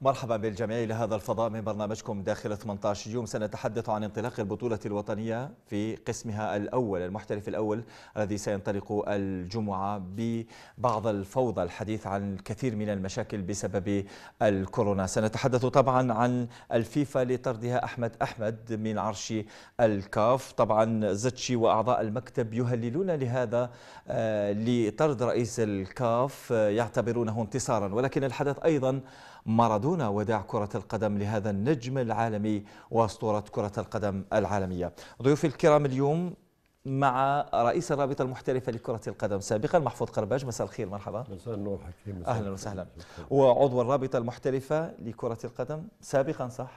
مرحبا بالجميع إلى هذا الفضاء من برنامجكم داخل 18 يوم سنتحدث عن انطلاق البطولة الوطنية في قسمها الأول المحترف الأول الذي سينطلق الجمعة ببعض الفوضى الحديث عن الكثير من المشاكل بسبب الكورونا سنتحدث طبعا عن الفيفا لطردها أحمد أحمد من عرش الكاف طبعا زتشي وأعضاء المكتب يهللون لهذا آه، لطرد رئيس الكاف آه، يعتبرونه انتصارا ولكن الحدث أيضا مارادونا وداع كرة القدم لهذا النجم العالمي وأسطورة كرة القدم العالمية ضيوفي الكرام اليوم مع رئيس الرابطه المحترفه لكره القدم سابقا محفوظ قرباج مساء الخير مرحبا مساء النور حكيم اهلا وسهلا وعضو الرابطه المحترفه لكره القدم سابقا صح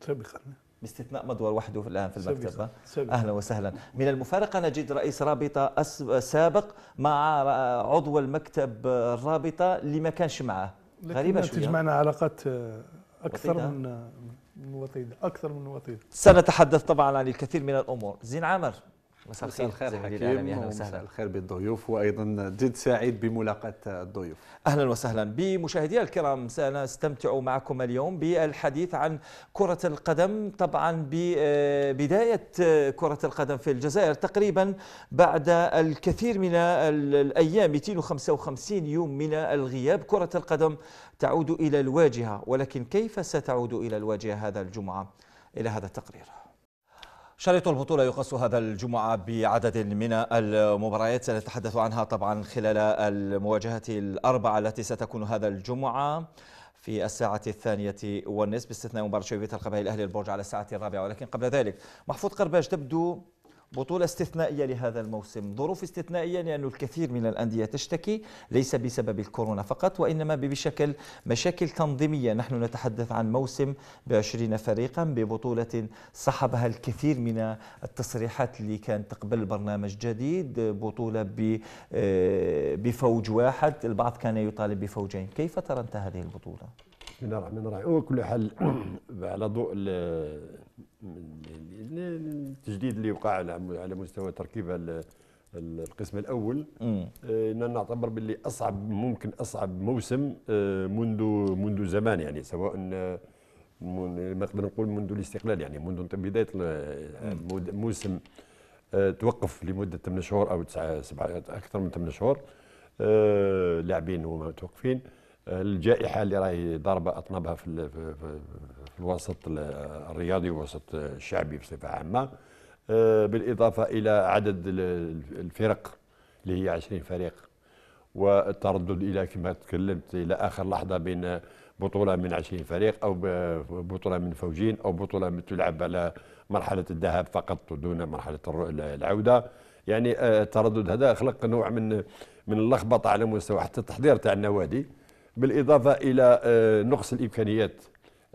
سابقا باستثناء مدور وحده الان في المكتب اهلا وسهلا من المفارقه نجد رئيس رابطه سابق مع عضو المكتب الرابطه اللي ما كانش معه غريبه شويه تجمعنا علاقات آه، اكثر وطيدة. من آه، من وطيده اكثر من وطيده سنتحدث طبعا عن الكثير من الامور زين عامر مساء الخير مساء الخير مساء الخير بالضيوف وايضا جد سعيد بملاقاه الضيوف اهلا وسهلا بمشاهدينا الكرام سنستمتع معكم اليوم بالحديث عن كره القدم طبعا ببدايه آه، كره القدم في الجزائر تقريبا بعد الكثير من الايام 255 يوم من الغياب كره القدم تعود الى الواجهه ولكن كيف ستعود الى الواجهه هذا الجمعه الى هذا التقرير شريط البطولة يقص هذا الجمعة بعدد من المباريات سنتحدث عنها طبعا خلال المواجهة الأربعة التي ستكون هذا الجمعة في الساعة الثانية والنصف باستثناء مباراة شبيبة القبائل الأهلي البرج على الساعة الرابعة ولكن قبل ذلك محفوظ قرباج تبدو بطولة استثنائية لهذا الموسم ظروف استثنائية لأن الكثير من الأندية تشتكي ليس بسبب الكورونا فقط وإنما بشكل مشاكل تنظيمية نحن نتحدث عن موسم بعشرين فريقا ببطولة صحبها الكثير من التصريحات اللي كانت تقبل برنامج جديد بطولة آه، بفوج واحد البعض كان يطالب بفوجين كيف ترى أنت هذه البطولة؟ بسم الله الرحمن الرحيم وكل حال على ضوء التجديد اللي وقع على على مستوى تركيبه القسم الاول آه نعتبر باللي اصعب ممكن اصعب موسم آه منذ منذ زمان يعني سواء إيه، ما نقدر نقول منذ الاستقلال يعني منذ بدايه موسم إيه، توقف لمده 8 شهور او 9 7 اكثر من 8 شهور آه لاعبين هما متوقفين إيه، الجائحه اللي راهي ضربه اطنابها في الوسط الرياضي والوسط الشعبي بصفة عامة آه، بالإضافة إلى عدد الفرق اللي هي 20 فريق والتردد إلى كما تكلمت إلى آخر لحظة بين بطولة من 20 فريق أو بطولة من فوجين أو بطولة تلعب على مرحلة الذهاب فقط دون مرحلة العودة يعني آه، التردد هذا خلق نوع من من اللخبطة على مستوى حتى التحضير تاع النوادي بالإضافة إلى آه، نقص الإمكانيات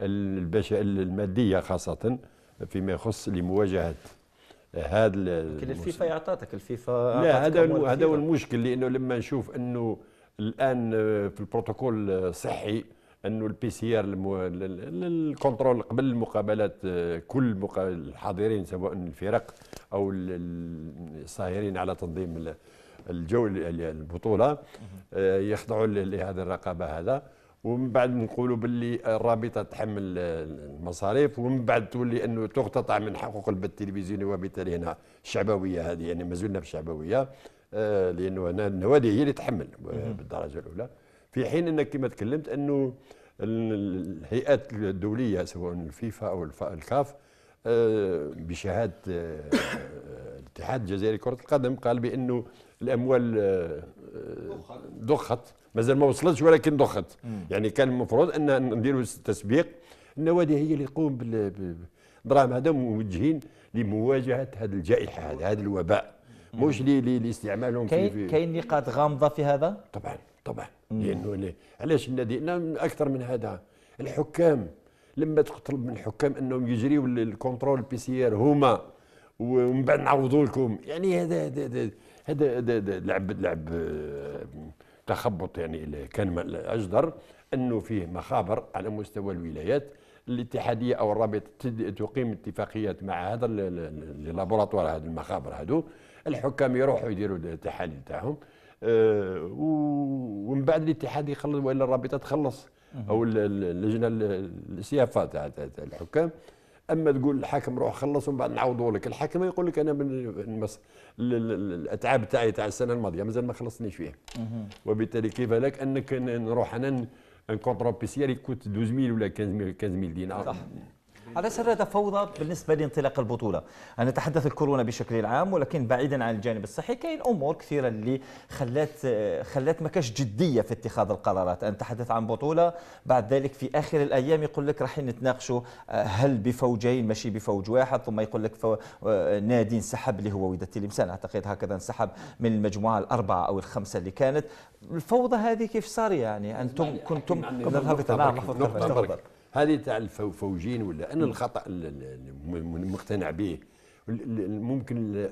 الماديه خاصه فيما يخص لمواجهه هذا لكن الفيفا يعطاتك الفيفا لا هذا هذا هو المشكل لانه لما نشوف انه الان في البروتوكول الصحي انه البي سي ار الكونترول قبل المقابلات كل الحاضرين سواء الفرق او الصاهرين على تنظيم الجو البطوله آه، يخضعوا لهذه الرقابه هذا ومن بعد نقولوا باللي الرابطه تحمل المصاريف ومن بعد تولي انه تقتطع من حقوق البث التلفزيوني وبالتالي هنا الشعبويه هذه يعني مازلنا في الشعبويه آه لانه هنا النوادي هي اللي تحمل بالدرجه الاولى في حين انك كما تكلمت انه الهيئات الدوليه سواء الفيفا او الكاف آه، بشهاده آه، آه، الاتحاد الجزائري لكره القدم قال بانه الاموال ضخت مازال ما وصلتش ولكن ضخت يعني كان المفروض ان نديروا تسبيق النوادي هي اللي تقوم بالدراهم هذا موجهين لمواجهه هذه الجائحه هذا هذا الوباء مش لاستعمالهم كاين كاين نقاط غامضه في هذا طبعا طبعا لانه علاش النادي اكثر من هذا الحكام لما تطلب من الحكام انهم يجريوا الكونترول بي سي ار هما ومن بعد نعوضوا لكم يعني هذا هذا هذا لعب لعب آه، تخبط يعني كان أصدر أنه فيه مخابر على مستوى الولايات الاتحادية أو الرابطة تقيم اتفاقيات مع هذا اللابوراتوار هذا المخابر هذو الحكام يروحوا يديروا التحاليل تاعهم أه ومن بعد الاتحاد يخلص والا الرابطه تخلص او اللجنه السيافه تاع الحكام اما تقول الحاكم روح خلص ومن بعد نعوضه لك الحاكم يقول لك انا من مصر الاتعاب تاعي تاع السنه الماضيه مازال ما خلصنيش فيها وبالتالي كيف لك انك نروح انا ان كونترو بيسيير يكوت 12000 ولا 15000 دينار صح على سر هذا فوضى بالنسبة لانطلاق البطولة أنا أتحدث الكورونا بشكل عام ولكن بعيدا عن الجانب الصحي كاين أمور كثيرة اللي خلات خلات ما كاش جدية في اتخاذ القرارات أنا أتحدث عن بطولة بعد ذلك في آخر الأيام يقول لك راح نتناقشوا آه، هل بفوجين ماشي بفوج واحد ثم يقول لك آه، نادي انسحب اللي هو وداد تلمسان أعتقد هكذا انسحب من المجموعة الأربعة أو الخمسة اللي كانت الفوضى هذه كيف صار يعني أنتم يعني كنتم قبل الهبط نعم تفضل هذه تاع الفوجين ولا انا الخطا مقتنع به ممكن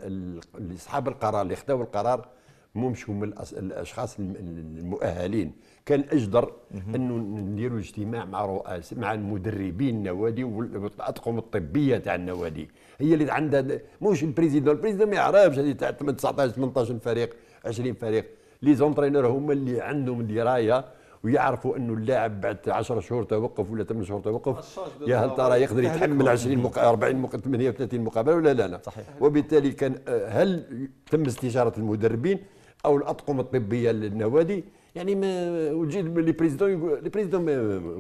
اصحاب القرار اللي خداوا القرار مش هم الاشخاص المؤهلين كان اجدر انه نديروا اجتماع مع رؤاس مع المدربين النوادي والاطقم الطبيه تاع النوادي هي اللي عندها مش البريزيدون البريزيدون ما يعرفش هذه تاع 19 18 فريق 20 فريق لي زونترينور هما اللي عندهم درايه ويعرفوا انه اللاعب بعد 10 شهور توقف ولا 8 شهور توقف يا هل ترى يقدر يتحمل 20 مقا... 40 مقا... 38 مقابله ولا لا لا صحيح. وبالتالي كان آه، هل تم استشاره المدربين او الاطقم الطبيه للنوادي يعني ما وجد لي بريزيدون لي بريزيدون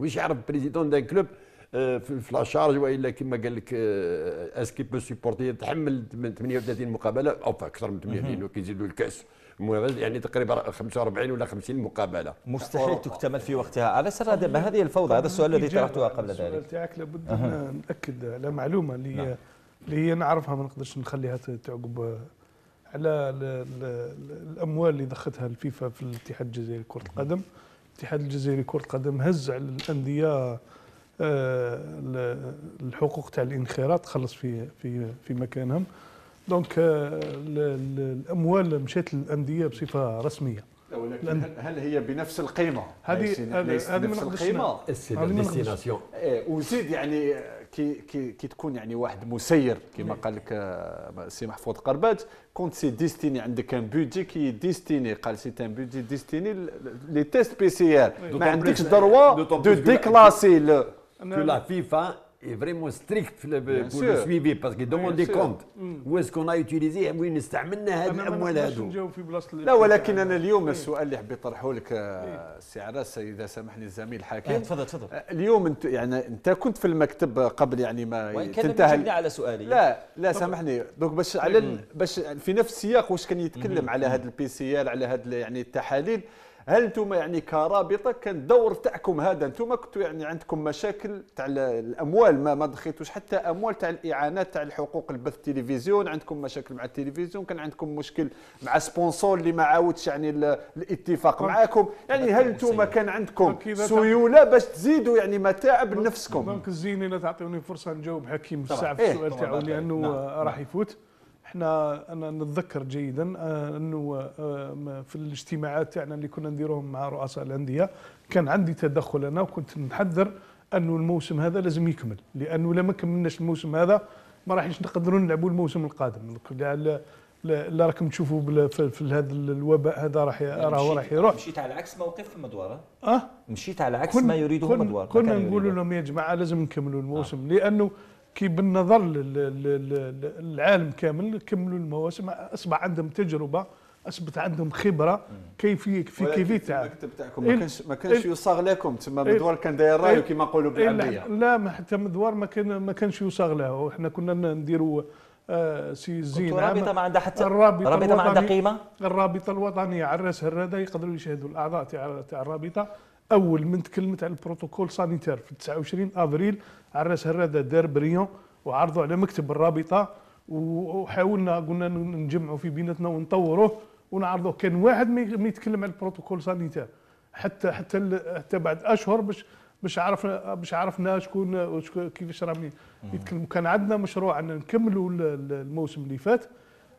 واش يعرف بريزيدون دان كلوب آه، في شارج والا كما قال لك آه، اسكي بو سيبورتي يتحمل 38 مقابله او اكثر من 38 وكيزيدوا الكاس يعني تقريبا 45 ولا 50 مقابله مستحيل تكتمل في وقتها على سر هذا ما هذه الفوضى هذا السؤال الذي طيب، طرحته قبل ذلك السؤال تاعك لابد أه. ناكد على معلومه اللي هي نعم. اللي هي نعرفها ما نقدرش نخليها تعقب على الاموال اللي ضختها الفيفا في الاتحاد الجزائري لكره القدم الاتحاد الجزائري لكره القدم هز على الانديه آه، الحقوق تاع الانخراط خلص في في في مكانهم دونك آه، الاموال مشات للانديه بصفه رسميه ولكن هل, هي بنفس القيمه؟ هذه هذه نفس القيمه الديستيناسيون إيه، وزيد يعني آه، كي كي كي تكون يعني واحد مسير كما قال لك السي آه، محفوظ قربات كونت سي ديستيني عندك ان بودجي كي ديستيني قال سي ان بودجي ديستيني لي تيست بي سي ار ما عندكش دروا دو ديكلاسي لو لا فيفا est vraiment strict pour le suivi parce qu'il demande des comptes واش كون يوتيليزي وين استعملنا هذه الاموال هذو لا ولكن انا اليوم إيه. السؤال اللي حبيت اطرحه لك آه، إيه. سي عراس اذا سامحني الزميل الحاكم آه، تفضل تفضل آه، اليوم انت يعني انت كنت في المكتب قبل يعني ما تنتهي على سؤالي لا لا سامحني دونك باش إيه. على باش في نفس السياق واش كان يتكلم على هذا البي سي ار على هذا يعني التحاليل هل انتم يعني كرابطه كان الدور تاعكم هذا انتم كنتوا يعني عندكم مشاكل تاع الاموال ما ما دخيتوش حتى اموال تاع الاعانات تاع الحقوق البث التلفزيون عندكم مشاكل مع التلفزيون كان عندكم مشكل مع سبونسور اللي ما عاودش يعني الاتفاق معاكم يعني هل انتم كان عندكم سيوله باش تزيدوا يعني متاعب لنفسكم دونك الزين تعطوني تعطيوني فرصه نجاوب حكيم الساعه في السؤال تاعو لانه نعم. راح يفوت احنا انا نتذكر جيدا آه، انه آه، في الاجتماعات تاعنا يعني اللي كنا نديروهم مع رؤساء الانديه كان عندي تدخل انا وكنت نحذر انه الموسم هذا لازم يكمل لانه لما كملناش الموسم هذا ما راحش نقدروا نلعبوا الموسم القادم لا راكم تشوفوا في هذا الوباء هذا راح راه راح يروح مشيت على عكس موقف مدوره اه مشيت على عكس ما يريده مدوره كنا نقول لهم يا جماعه لازم نكملوا الموسم آه. لانه كي بالنظر للعالم كامل كملوا المواسم اصبح عندهم تجربه اثبت عندهم خبره كيفيه في كيفيه تعامل المكتب تاعكم ما إيه، كانش ما كانش إيه، يصاغ لكم تما إيه، مدوار كان داير رايه كما نقولوا بالعاميه لا ما حتى مدوار ما كان ما كانش يصاغ له حنا كنا نديروا آه، سي زين الرابطه ما عندها حتى الرابطه, الرابطة ما عندها قيمه الرابطه الوطنيه على راس هذا يقدروا يشاهدوا الاعضاء تاع تاع الرابطه اول من تكلمت على البروتوكول سانيتير في 29 افريل عرس هراده دار بريون وعرضوا على مكتب الرابطه وحاولنا قلنا نجمعوا في بيناتنا ونطوروه ونعرضوه كان واحد ما يتكلم على البروتوكول سانيتير حتى حتى حتى بعد اشهر باش باش عرفنا باش عرفنا شكون كيفاش راهم يتكلموا كان عندنا مشروع ان نكملوا الموسم اللي فات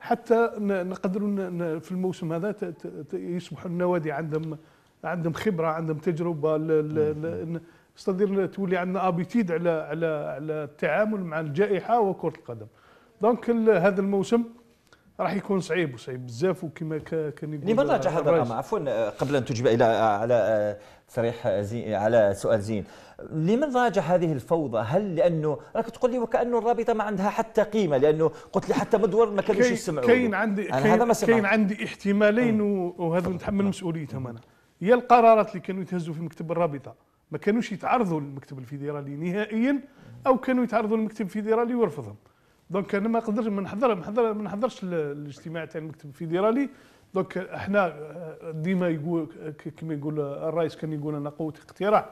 حتى نقدروا في الموسم هذا يصبحوا النوادي عندهم عندهم خبره عندهم تجربه استدير تولي عندنا ابيتيد على على على التعامل مع الجائحه وكره القدم دونك هذا الموسم راح يكون صعيب وصعيب بزاف وكما كان يقول لماذا هذا الامر عفوا آه، قبل ان تجيب الى آه، على تصريح آه، زين على سؤال زين لمن راجع هذه الفوضى؟ هل لانه راك تقول لي وكانه الرابطه ما عندها حتى قيمه لانه قلت لي حتى مدور ما كانوش يسمعوا كاين عندي كاين عندي احتمالين وهذا نتحمل مسؤوليتهم انا هي القرارات اللي كانوا يتهزوا في مكتب الرابطه ما كانوش يتعرضوا للمكتب الفيدرالي نهائيا او كانوا يتعرضوا للمكتب الفيدرالي ويرفضهم دونك انا ما نقدرش ما نحضر ما نحضر ما نحضرش الاجتماع تاع المكتب الفيدرالي دونك احنا آه، ديما يقول كما يقول الرئيس كان يقول انا قوه اقتراح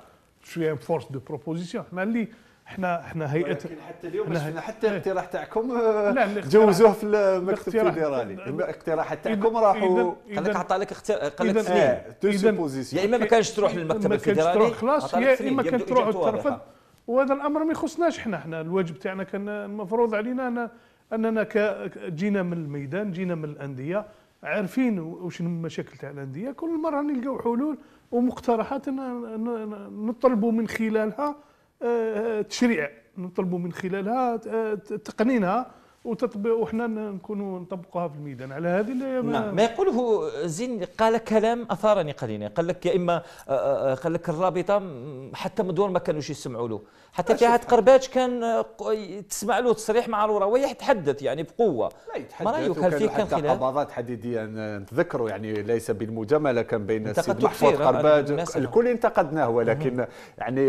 شويه فورس دو بروبوزيسيون احنا اللي احنا احنا هيئه حتى اليوم احنا هي... حتى الاقتراح تاعكم جوزوه في المكتب الفيدرالي الاقتراحات تاعكم راحوا قال لك عطى لك قال لك اثنين إيه، يا اما ما إيه، كانش تروح للمكتب الفيدرالي تروح خلاص يا اما كان تروح وترفض وهذا الامر ما يخصناش احنا احنا الواجب تاعنا كان المفروض علينا أنا اننا جينا من الميدان جينا من الانديه عارفين واش المشاكل تاع الانديه كل مره نلقاو حلول ومقترحات نطلبوا من خلالها آه، آه، تشريع نطلبوا من خلالها آه، تقنينها وتطبيق وحنا نكونوا نطبقوها في الميدان على هذه اللي ما, نعم. ما يقوله زين قال كلام اثارني قليلا قال لك يا اما آه، آه، قال لك الرابطه حتى مدور ما كانوش يسمعوا له حتى في عهد قرباج كان آه، تسمع له تصريح مع الوراوي يتحدث يعني بقوه لا يتحدث ما رايك هل في كان خلاف؟ قبضات حديديه نتذكروا يعني ليس بالمجامله كان بين السيد محفوظ قرباج الكل انتقدناه ولكن يعني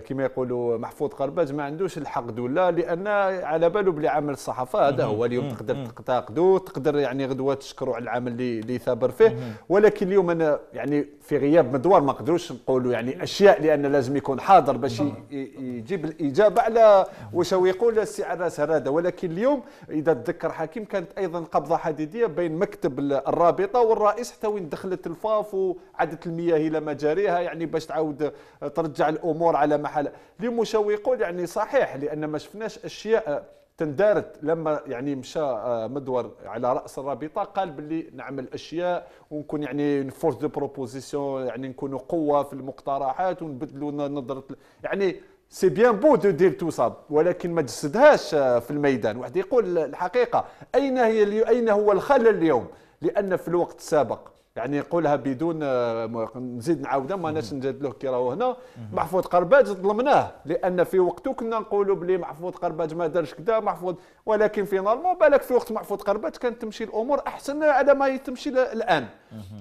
كما يقولوا محفوظ قرباج ما عندوش الحقد ولا لان على باله بلي عمل الصحافه هذا هو اليوم تقدر تقتقده تقدر يعني غدوه تشكروا على العمل اللي اللي ثابر فيه ولكن اليوم انا يعني في غياب مدوار ما نقدروش نقولوا يعني اشياء لان لازم يكون حاضر باش يجيب الاجابه على واش هو يقول السي عراس هذا ولكن اليوم اذا تذكر حكيم كانت ايضا قبضه حديديه بين مكتب الرابطه والرئيس حتى وين دخلت الفاف وعادت المياه الى مجاريها يعني باش تعاود ترجع الامور على محلها اليوم واش هو يقول يعني صحيح لان ما شفناش اشياء تندارت لما يعني مشى آه، مدور على راس الرابطه قال باللي نعمل اشياء ونكون يعني فورس دو بروبوزيسيون يعني نكونوا قوه في المقترحات ونبدلوا نظره يعني سي بيان بو دو دير تو سا ولكن ما تجسدهاش آه، في الميدان واحد يقول الحقيقه اين هي اين هو الخلل اليوم لان في الوقت السابق يعني نقولها بدون آه، نزيد نعاودها ما ناش نجادلوه كي راهو هنا محفوظ قرباج ظلمناه لان في وقته كنا نقولوا بلي محفوظ قرباج ما دارش كذا محفوظ ولكن فينالمون بالك في وقت محفوظ قرباج كانت تمشي الامور احسن على ما تمشي الان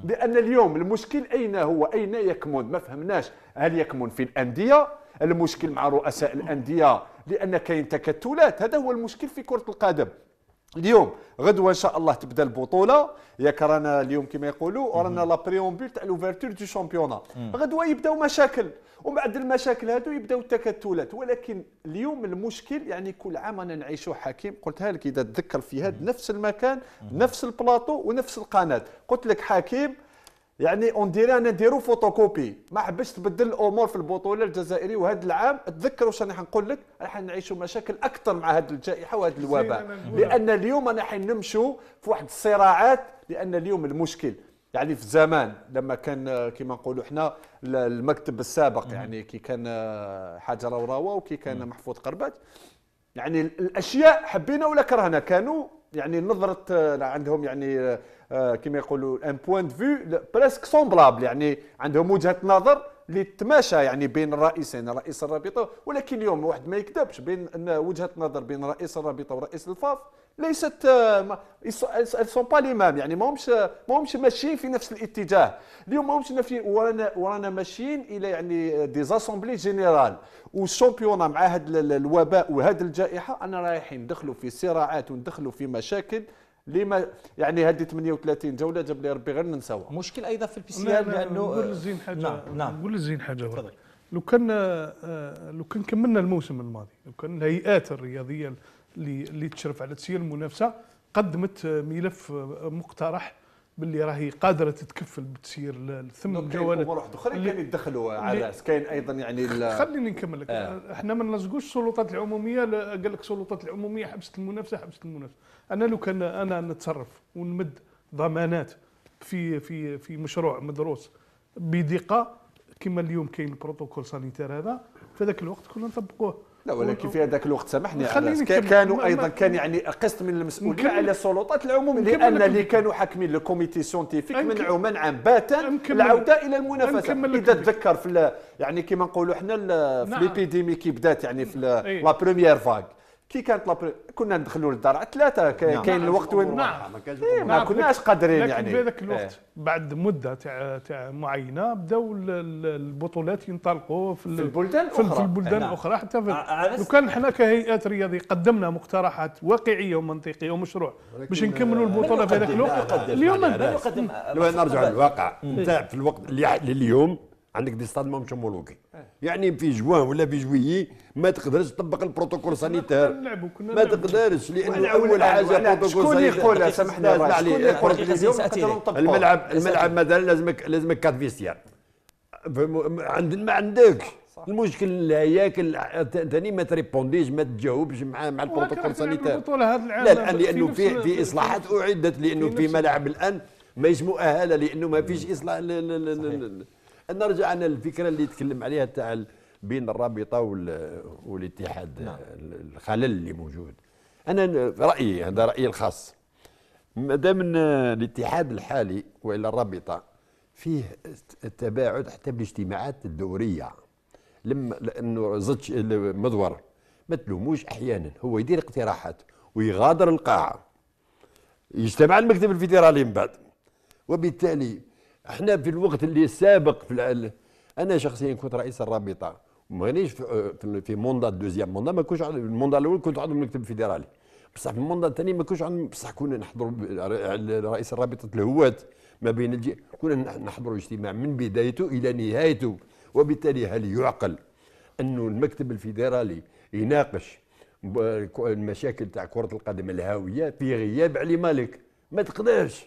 لان اليوم المشكل اين هو اين يكمن ما فهمناش هل يكمن في الانديه المشكل مع رؤساء الانديه لان كاين تكتلات هذا هو المشكل في كره القدم اليوم غدوه ان شاء الله تبدا البطوله ياك رانا اليوم كما يقولوا رانا لا بريومبيل تاع لوفيرتور دو شامبيونا غدوه يبداو مشاكل ومن بعد المشاكل هادو يبداو التكتلات ولكن اليوم المشكل يعني كل عام انا نعيشو حكيم قلتها لك اذا تذكر في هذا نفس المكان نفس البلاطو ونفس القناه قلت لك حكيم يعني اون ديري انا نديرو فوتوكوبي ما حبش تبدل الامور في البطوله الجزائري وهذا العام تذكروا واش راح حنقول لك راح نعيشوا مشاكل اكثر مع هذه الجائحه وهذا الوباء لان اليوم انا نمشوا في واحد الصراعات لان اليوم المشكل يعني في زمان لما كان كما نقولوا حنا المكتب السابق يعني كي كان آه، حجر وراوا وكي كان محفوظ قربات يعني الاشياء حبينا ولا كرهنا كانوا يعني نظره آه، عندهم يعني آه، آه، كما يقولوا ان بوان فيو بريسك سومبلابل يعني عندهم وجهه نظر اللي تماشى يعني بين الرئيسين رئيس الرابطه ولكن اليوم واحد ما يكذبش بين ان وجهه نظر بين رئيس الرابطه ورئيس الفاف ليست سون با لي مام يعني ماهمش ماهمش ماشيين في نفس الاتجاه اليوم ماهمش ورانا ورانا ماشيين الى يعني زاسومبلي جينيرال والشامبيونه مع هذا الوباء وهذه الجائحه انا رايحين ندخلوا في صراعات وندخلوا في مشاكل لما يعني هذه 38 جوله جاب لي ربي غير ننساوها مشكل ايضا في البي سي ار لانه نقول لزين حاجه نعم نعم نقول لزين حاجه تفضل لو كان آه، لو كان كملنا الموسم الماضي لو كان الهيئات الرياضيه اللي اللي تشرف على تسيير المنافسه قدمت ملف آه، مقترح باللي راهي قادره تتكفل بتسير ثم جوانب امور واحده اخرى كان يتدخلوا علاش كاين ايضا يعني خليني نكمل لك آه. احنا ما نلزقوش السلطات العموميه قال لك السلطات العموميه حبست المنافسه حبست المنافسه انا لو كان انا نتصرف ونمد ضمانات في في في مشروع مدروس بدقه كما اليوم كاين البروتوكول سانيتير هذا في ذاك الوقت كنا نطبقوه لا ولكن في هذاك الوقت سامحني كانوا ايضا كان يعني قسط من المسؤوليه على السلطات العموم لان اللي كانوا حاكمين كوميتي سونتيفيك منعوا منعا باتا العوده الى المنافسه اذا تذكر في يعني كما نقولوا حنا في نعم. ليبيديمي كي بدات يعني في لا بروميير فاغ كي كانت لابري كنا ندخلوا للدار على ثلاثه نعم. كاين نعم. الوقت وين نعم. ما إيه، كناش قادرين يعني لكن في ذاك الوقت إيه. بعد مده تاع تاع معينه بداوا البطولات ينطلقوا في, في البلدان في, في البلدان الاخرى حتى آه، لو كان حنا كهيئات رياضيه قدمنا مقترحات واقعيه ومنطقيه ومشروع باش نكملوا آه، البطوله في هذاك الوقت اليوم نرجع للواقع نتاع في الوقت اللي اليوم عندك دي ستاد ماهمش مولوكي إيه. يعني في جوان ولا في جويي ما تقدرش تطبق البروتوكول سانيتير ما تقدرش لانه اول حاجه بروتوكول شكون يقول سامحنا شكون يقول الملعب الملعب مثلا لازمك لازمك كات فيستيار عند ما عندكش المشكل الهياكل ثاني ما تريبونديش ما تجاوبش مع مع البروتوكول سانيتير لا لان لانه في في اصلاحات اعدت لانه في ملاعب الان ماهيش مؤهله لانه ما فيش اصلاح نرجع انا الفكره اللي تكلم عليها تاع بين الرابطه والاتحاد نعم. الخلل اللي موجود انا رايي هذا رايي الخاص ما دام الاتحاد الحالي والى الرابطه فيه التباعد حتى بالاجتماعات الدوريه لما لانه زدش المدور ما تلوموش احيانا هو يدير اقتراحات ويغادر القاعه يجتمع المكتب الفيدرالي من بعد وبالتالي احنا في الوقت اللي سابق في العل... انا شخصيا كنت رئيس الرابطه ما غنيش في, في موندا الدوزيام موندا ما كنتش عندي الموندا الاول كنت عندهم المكتب الفيدرالي بصح في الموندا الثاني ما كنتش بصح كنا نحضروا رئيس رابطه الهواة ما بين الجي كنا نحضروا اجتماع من بدايته الى نهايته وبالتالي هل يعقل انه المكتب الفيدرالي يناقش المشاكل تاع كره القدم الهاويه في غياب علي مالك ما تقدرش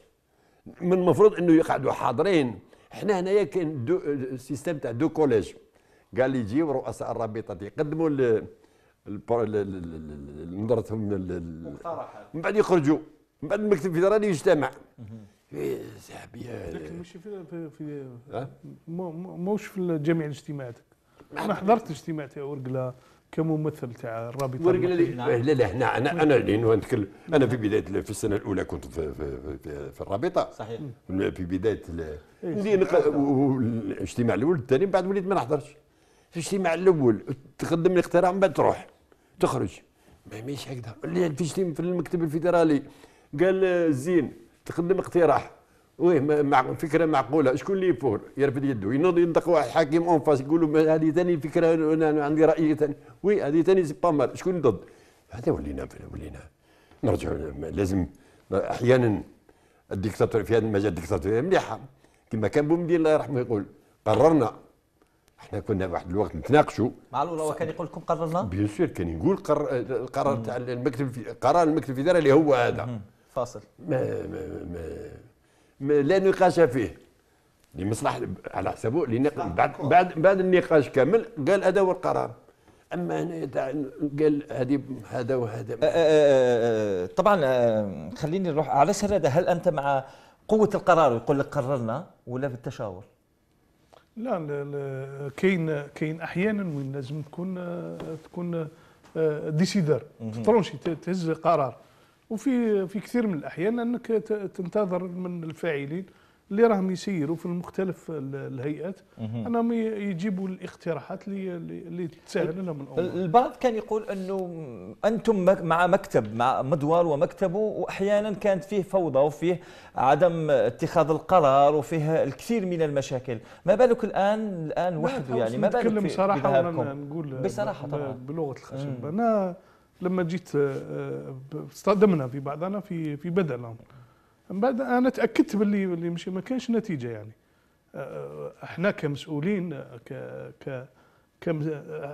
من المفروض انه يقعدوا حاضرين احنا هنايا كاين دو سيستم تاع دو كوليج قال لي يجيو رؤساء الرابطه يقدموا نظرتهم من بعد يخرجوا من بعد المكتب الفيدرالي يجتمع إيه، لكن ماشي في في موش في جميع الاجتماعات انا حضرت اجتماع تاع ورقله كممثل تاع الرابطه ورق إيه، لا لا احنا انا انا اللي نتكلم انا في بدايه في السنه الاولى كنت في في, في, في الرابطه صحيح في بدايه إيه، الاجتماع الاول الثاني من بعد وليت ما نحضرش في الاجتماع الاول تقدم لي اقتراح من بعد تروح تخرج ما ماشي هكذا في الاجتماع في المكتب الفيدرالي قال آه، زين تقدم اقتراح ويه مع فكره معقوله شكون اللي يفور يرفد يده ينوض ينطق واحد حكيم اون فاس يقول له هذه ثاني فكره انا عندي راي ثاني وي هذه ثاني سي با مال شكون ضد هذا ولينا ولينا نرجع لازم احيانا الديكتاتور في هذا المجال الديكتاتوريه مليحه كما كان بومدين الله يرحمه يقول قررنا احنا كنا واحد الوقت نتناقشوا مع هو كان يقول لكم قررنا بيان سور كان يقول قرر القرار تاع المكتب قرار المكتب الاداري اللي هو هذا فاصل ما ما ما لا نقاش فيه لمصلحه على حسابه بعد بعد بعد النقاش كامل قال هذا هو القرار اما هنا قال هذه هذا وهذا أه، أه، أه، طبعا خليني نروح على سر هذا هل انت مع قوه القرار يقول لك قررنا ولا بالتشاور؟ لا, لا, لا كاين كاين احيانا وين لازم تكون تكون ديسيدر تفرونشي تهز قرار وفي في كثير من الاحيان انك تنتظر من الفاعلين اللي راهم يسيروا في المختلف الهيئات انهم يجيبوا الاقتراحات اللي اللي تسهل لهم الامور. البعض كان يقول انه انتم مع مكتب مع مدوار ومكتبه واحيانا كانت فيه فوضى وفيه عدم اتخاذ القرار وفيه الكثير من المشاكل، ما بالك الان الان وحده يعني ما بالك نتكلم صراحه نقول بصراحه طبعا بلغه الخشب انا لما جيت آه، آه، صدمنا في بعضنا في في بدل من بعد انا تاكدت باللي اللي مش ما كانش نتيجه يعني آه، احنا كمسؤولين ك ك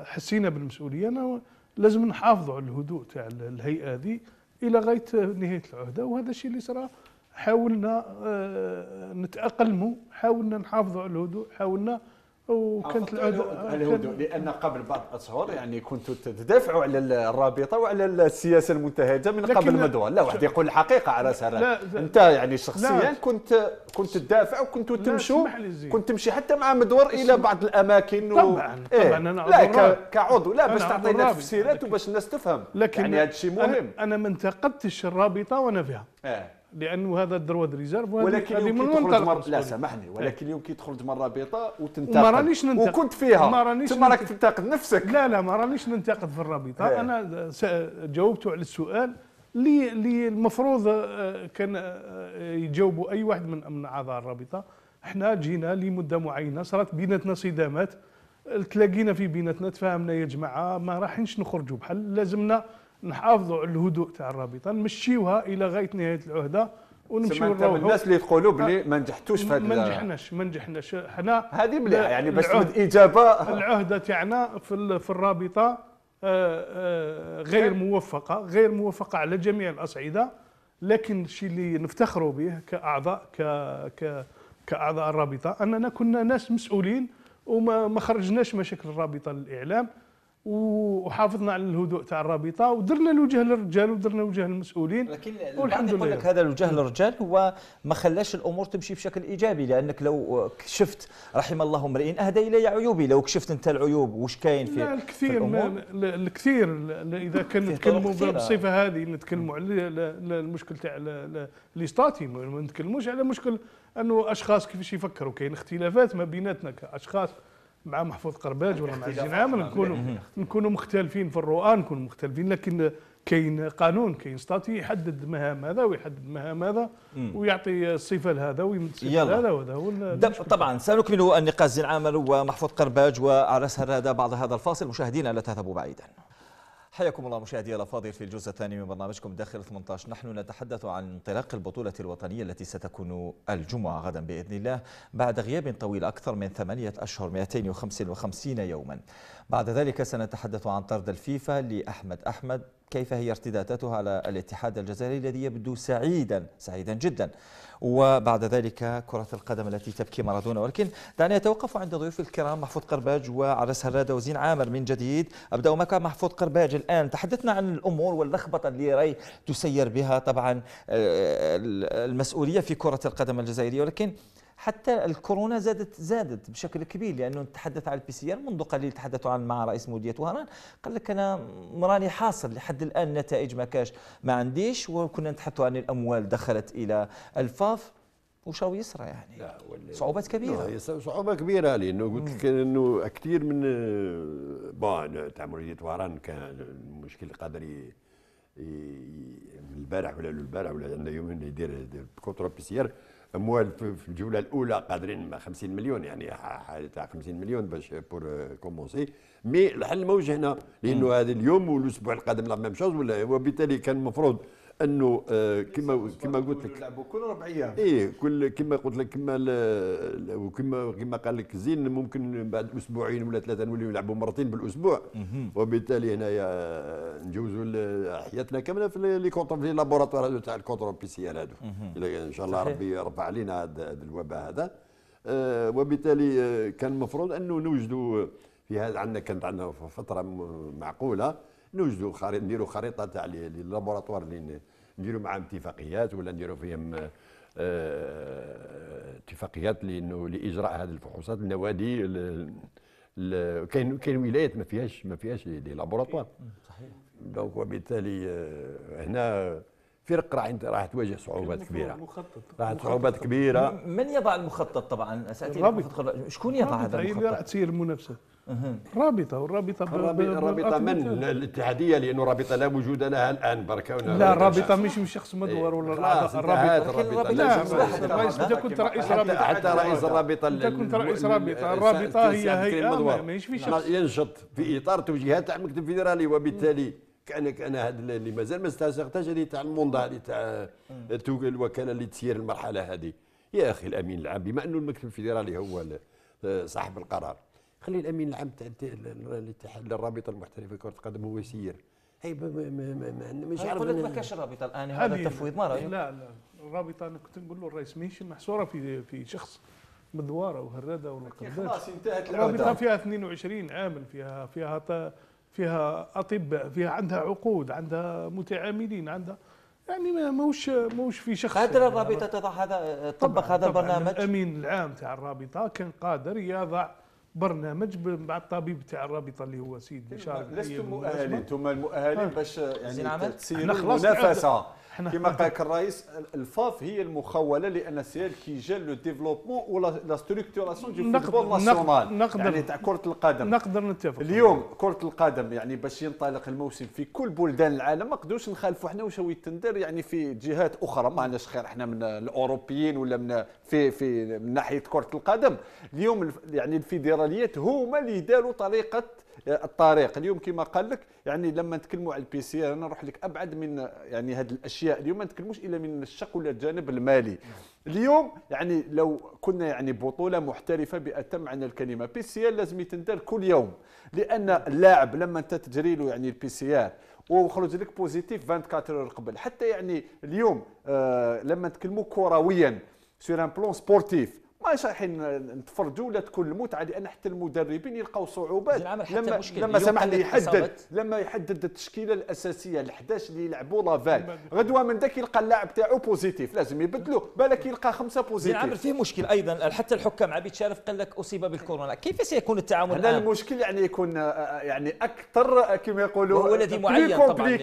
حسينا بالمسؤوليه انا لازم نحافظوا على الهدوء تاع الهيئه هذه الى غايه نهايه العهده وهذا الشيء اللي صرا حاولنا نتاقلموا حاولنا نحافظوا على الهدوء حاولنا وكانت العدوى آه، لان قبل بعض الاشهر يعني كنتوا تدافعوا على الرابطه وعلى السياسه المنتهجه من قبل المدوى لا واحد يقول الحقيقه على راسها انت يعني شخصيا كنت كنت تدافع وكنت تمشوا كنت تمشي حتى مع مدور الى بعض الاماكن و... طبعا إيه؟ طبعا أنا لا ك... كعضو لا باش تعطينا تفسيرات وباش الناس تفهم لكن يعني هذا الشيء مهم انا ما انتقدتش الرابطه وانا فيها إيه؟ لانه هذا دروا ريزيرف ولكن اليوم كي تخرج مر... لا طيب. سامحني ولكن اليوم كي تخرج من الرابطه وتنتقد ما رانيش ننتقد وكنت فيها ما رانيش تما راك تنتقد نفسك لا لا ما رانيش ننتقد في الرابطه هي. إيه. انا جاوبت على السؤال اللي اللي المفروض آه، كان آه، يجاوبوا اي واحد من من اعضاء الرابطه احنا جينا لمده معينه صارت بيناتنا صدامات تلاقينا في بيناتنا تفاهمنا يا جماعه ما راحينش نخرجوا بحل لازمنا نحافظوا على الهدوء تاع الرابطه نمشيوها الى غايه نهايه العهده ونمشيو نروحوا الناس اللي تقولوا بلي آه، ما نجحتوش في هذا ما نجحناش ما نجحناش حنا هذه مليحه يعني باش تمد اجابه العهده تاعنا في, في الرابطه آه، آه، غير موفقه غير موفقه على جميع الاصعده لكن الشيء اللي نفتخروا به كاعضاء ك ك كاعضاء الرابطه اننا كنا ناس مسؤولين وما ما خرجناش مشاكل الرابطه للاعلام وحافظنا على الهدوء تاع الرابطه ودرنا الوجه للرجال ودرنا الوجه للمسؤولين والحمد لله لك هذا الوجه للرجال هو ما خلاش الامور تمشي بشكل ايجابي لانك لو كشفت رحم الله امرئ اهدى الي عيوبي لو كشفت انت العيوب واش كاين في الكثير في الأمور؟ الكثير اذا كان نتكلموا بالصفه هذه نتكلموا على المشكل تاع لي ستاتي ما نتكلموش على مشكل انه اشخاص كيفاش يفكروا كاين اختلافات ما بيناتنا كاشخاص مع محفوظ قرباج ولا مع الجنام نكونوا نكونوا مختلفين في الرؤى نكونوا مختلفين لكن كاين قانون كاين ستاتي يحدد مهام هذا ويحدد مهام هذا ويعطي الصفه لهذا ويمثل الصفه لهذا وهذا هو طبعا سنكمل النقاش زين عامر ومحفوظ قرباج وعلى سهر هذا بعد هذا الفاصل مشاهدينا لا تذهبوا بعيدا حياكم الله مشاهدي الأفاضل في الجزء الثاني من برنامجكم داخل 18 نحن نتحدث عن انطلاق البطولة الوطنية التي ستكون الجمعة غدا بإذن الله بعد غياب طويل أكثر من ثمانية أشهر 255 يوما بعد ذلك سنتحدث عن طرد الفيفا لأحمد أحمد كيف هي ارتداداتها على الاتحاد الجزائري الذي يبدو سعيدا سعيدا جدا وبعد ذلك كرة القدم التي تبكي مارادونا ولكن دعني أتوقف عند ضيوف الكرام محفوظ قرباج وعرس هرادة وزين عامر من جديد أبدأ معك محفوظ قرباج الآن تحدثنا عن الأمور واللخبطة اللي راي تسير بها طبعا آه، المسؤولية في كرة القدم الجزائرية ولكن حتى الكورونا زادت زادت بشكل كبير لانه نتحدث على البي سي ار منذ قليل تحدثوا عن مع رئيس مديريه وهران قال لك انا راني حاصل لحد الان نتائج ما كاش ما عنديش وكنا نتحدثوا عن الاموال دخلت الى الفاف وشاو يسرى يعني صعوبات كبيره صعوبه كبيره لانه قلت لك انه كثير من بون تاع مديريه وهران كان المشكل قادر البارح ولا البارح ولا عندنا يومين يدير كونترا بي سي ار اموال في الجوله الاولى قادرين 50 مليون يعني تاع 50 مليون باش بور كومونسي euh, مي الحل موجه هنا لانه هذا اليوم والاسبوع القادم لا ميم شوز ولا وبالتالي كان المفروض انه آه، كما كما قلت لك نلعبوا كل ربع ايام اي كل كما قلت لك كما وكما كما قال لك زين ممكن بعد اسبوعين ولا ثلاثه نوليو نلعبوا مرتين بالاسبوع وبالتالي هنايا نجوزوا حياتنا كامله في لي كونتر في لابوراتوار تاع الكونتر بيسيال هذو ان شاء الله ربي يرفع علينا هذا الوباء هذا آه، وبالتالي آه، كان المفروض انه نوجدوا في هذا عندنا كانت عندنا فتره معقوله نوجدوا خريطه نديروا خريطه تاع اللابوراتوار اللي نديروا معاهم اتفاقيات ولا نديروا فيهم آه، اتفاقيات لانه لاجراء هذه الفحوصات النوادي كاين كاين ولايات ما فيهاش ما فيهاش لي لابوراتوار صحيح دونك وبالتالي آه، هنا فرق راح راح تواجه صعوبات كبيره راح صعوبات كبيره من يضع المخطط طبعا ساتي شكون يضع هذا المخطط؟ تصير المنافسه الرابطة والرابطة الرابطة من الاتحادية لأنه رابطة لا وجود لها الآن بركة لا الرابطة مش من شخص مدور إيه. ولا الرابطة الرابطة لا أنت كنت رئيس رابطة حتى رئيس الرابطة أنت كنت رئيس رابطة الرابطة هي هيئة آه، ماهيش في شخص ينشط في إطار توجيهات تاع المكتب الفيدرالي وبالتالي كانك انا هذا اللي مازال ما استنسختهاش هذه تاع الموندال تاع الوكاله اللي تسير المرحله هذه يا اخي الامين العام بما انه المكتب الفيدرالي هو آه، صاحب القرار خلي الامين العام تاع الاتحاد الرابطه المحترفه لكره القدم هو يسير هي ما ما ما ما مش عارف ما كاش الرابطه الان هذا التفويض ما رأيك؟ لا لا الرابطه انا كنت نقول له الرئيس ماهيش محصوره في في شخص مدواره وهراده ولا خلاص انتهت الرابطه فيها 22 عامل فيها فيها فيها اطباء فيها عندها عقود عندها متعاملين عندها يعني ما موش موش في شخص قادر يعني الرابطه تضع هذا تطبق هذا البرنامج الامين العام تاع الرابطه كان قادر يضع برنامج مع الطبيب تاع الرابطه اللي هو سيد بشار لستم مؤهلين انتم المؤهلين آه. باش يعني تصير منافسه كما قال لك الرئيس الفاف هي المخوله لان سي كي جا لو ديفلوبمون ولا لا ستركتوراسيون دو فوتبول ناسيونال يعني تاع كره القدم نقدر نتفق اليوم كره القدم يعني باش ينطلق الموسم في كل بلدان العالم ما نقدروش نخالفوا حنا واش تندر يعني في جهات اخرى ما عندناش خير احنا من الاوروبيين ولا من في في من ناحيه كره القدم اليوم يعني الفيدراليات هما اللي داروا طريقه الطريق اليوم كما قال لك يعني لما نتكلموا على البي سي انا نروح لك ابعد من يعني هذه الاشياء اليوم ما نتكلموش الا من الشق ولا الجانب المالي اليوم يعني لو كنا يعني بطوله محترفه باتم معنى الكلمه بي سي لازم يتندر كل يوم لان اللاعب لما انت تجري له يعني البي سي ار وخرج لك بوزيتيف 24 اور قبل حتى يعني اليوم آه لما نتكلموا كرويا سور ان بلون سبورتيف ما صحيح نتفرجوا ولا تكون المتعه لان حتى المدربين يلقاو صعوبات لما لما سمح لي يحدد لما يحدد التشكيله الاساسيه ال11 اللي يلعبوا لافال غدوه من ذاك يلقى اللاعب تاعو بوزيتيف لازم يبدلوه بالك يلقى خمسه بوزيتيف عامر فيه مشكل ايضا حتى الحكام عبيد شارف قال لك اصيب بالكورونا كيف سيكون التعامل هذا المشكل يعني يكون آه، آه، يعني اكثر آه، كما يقولوا هو الذي معين طبعا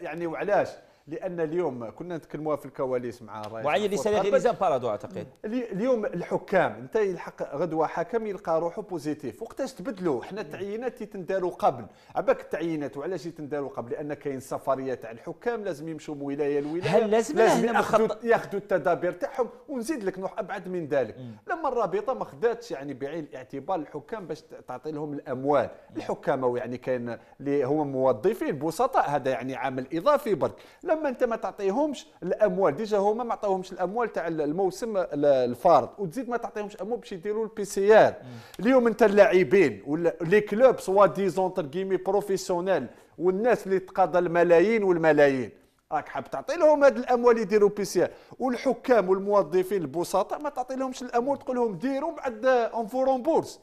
يعني وعلاش لان اليوم كنا نتكلموها في الكواليس مع الرئيس وعين لسان غير بارادو اعتقد اليوم الحكام انت يلحق غدوه حكم يلقى روحه بوزيتيف وقتاش تبدلوا حنا التعيينات تنداروا قبل عباك التعيينات وعلاش تنداروا قبل لان كاين سفريه تاع الحكام لازم يمشوا من ولايه لولايه هل لازم لازم ياخذوا ياخذوا التدابير تاعهم ونزيد لك نروح ابعد من ذلك لما الرابطه ما خداتش يعني بعين الاعتبار الحكام باش تعطي لهم الاموال الحكام يعني كاين اللي هما موظفين بسطاء هذا يعني عامل اضافي برك لما انت ما تعطيهمش الاموال ديجا هما ما عطاوهمش الاموال تاع الموسم الفارض وتزيد ما تعطيهمش اموال باش يديروا البي سي ار اليوم انت اللاعبين ولا لي كلوب سوا ديزون كيمي بروفيسيونيل والناس اللي تقاضى الملايين والملايين راك حاب تعطي لهم هذه الاموال يديروا بي سي ار والحكام والموظفين البسطاء ما تعطي لهمش الاموال تقول لهم ديروا بعد اون فورون بورس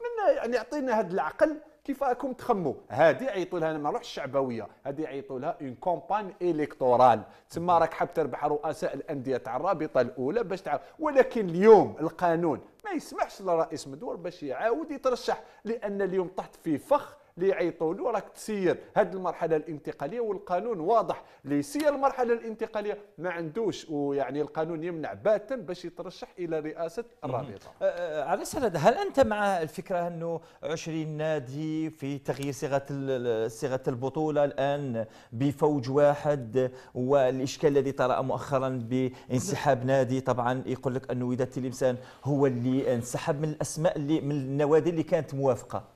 من يعني يعطينا هذا العقل كيف راكم تخموا هذه عيطوا لها ما نروحش الشعبويه هذه عيطوا لها اون كومبان الكتورال تما راك حاب تربح رؤساء الانديه تاع الرابطه الاولى باش تعاود ولكن اليوم القانون ما يسمحش لرئيس مدور باش يعاود يترشح لان اليوم طحت في فخ اللي يعيطوا له راك تسير هذه المرحله الانتقاليه والقانون واضح اللي يسير المرحله الانتقاليه ما عندوش ويعني القانون يمنع باتا باش يترشح الى رئاسه الرابطه أه، أه، على سند هل انت مع الفكره انه 20 نادي في تغيير صيغه صيغه البطوله الان بفوج واحد والاشكال الذي طرأ مؤخرا بانسحاب نادي طبعا يقول لك انه وداد تلمسان هو اللي انسحب من الاسماء اللي من النوادي اللي كانت موافقه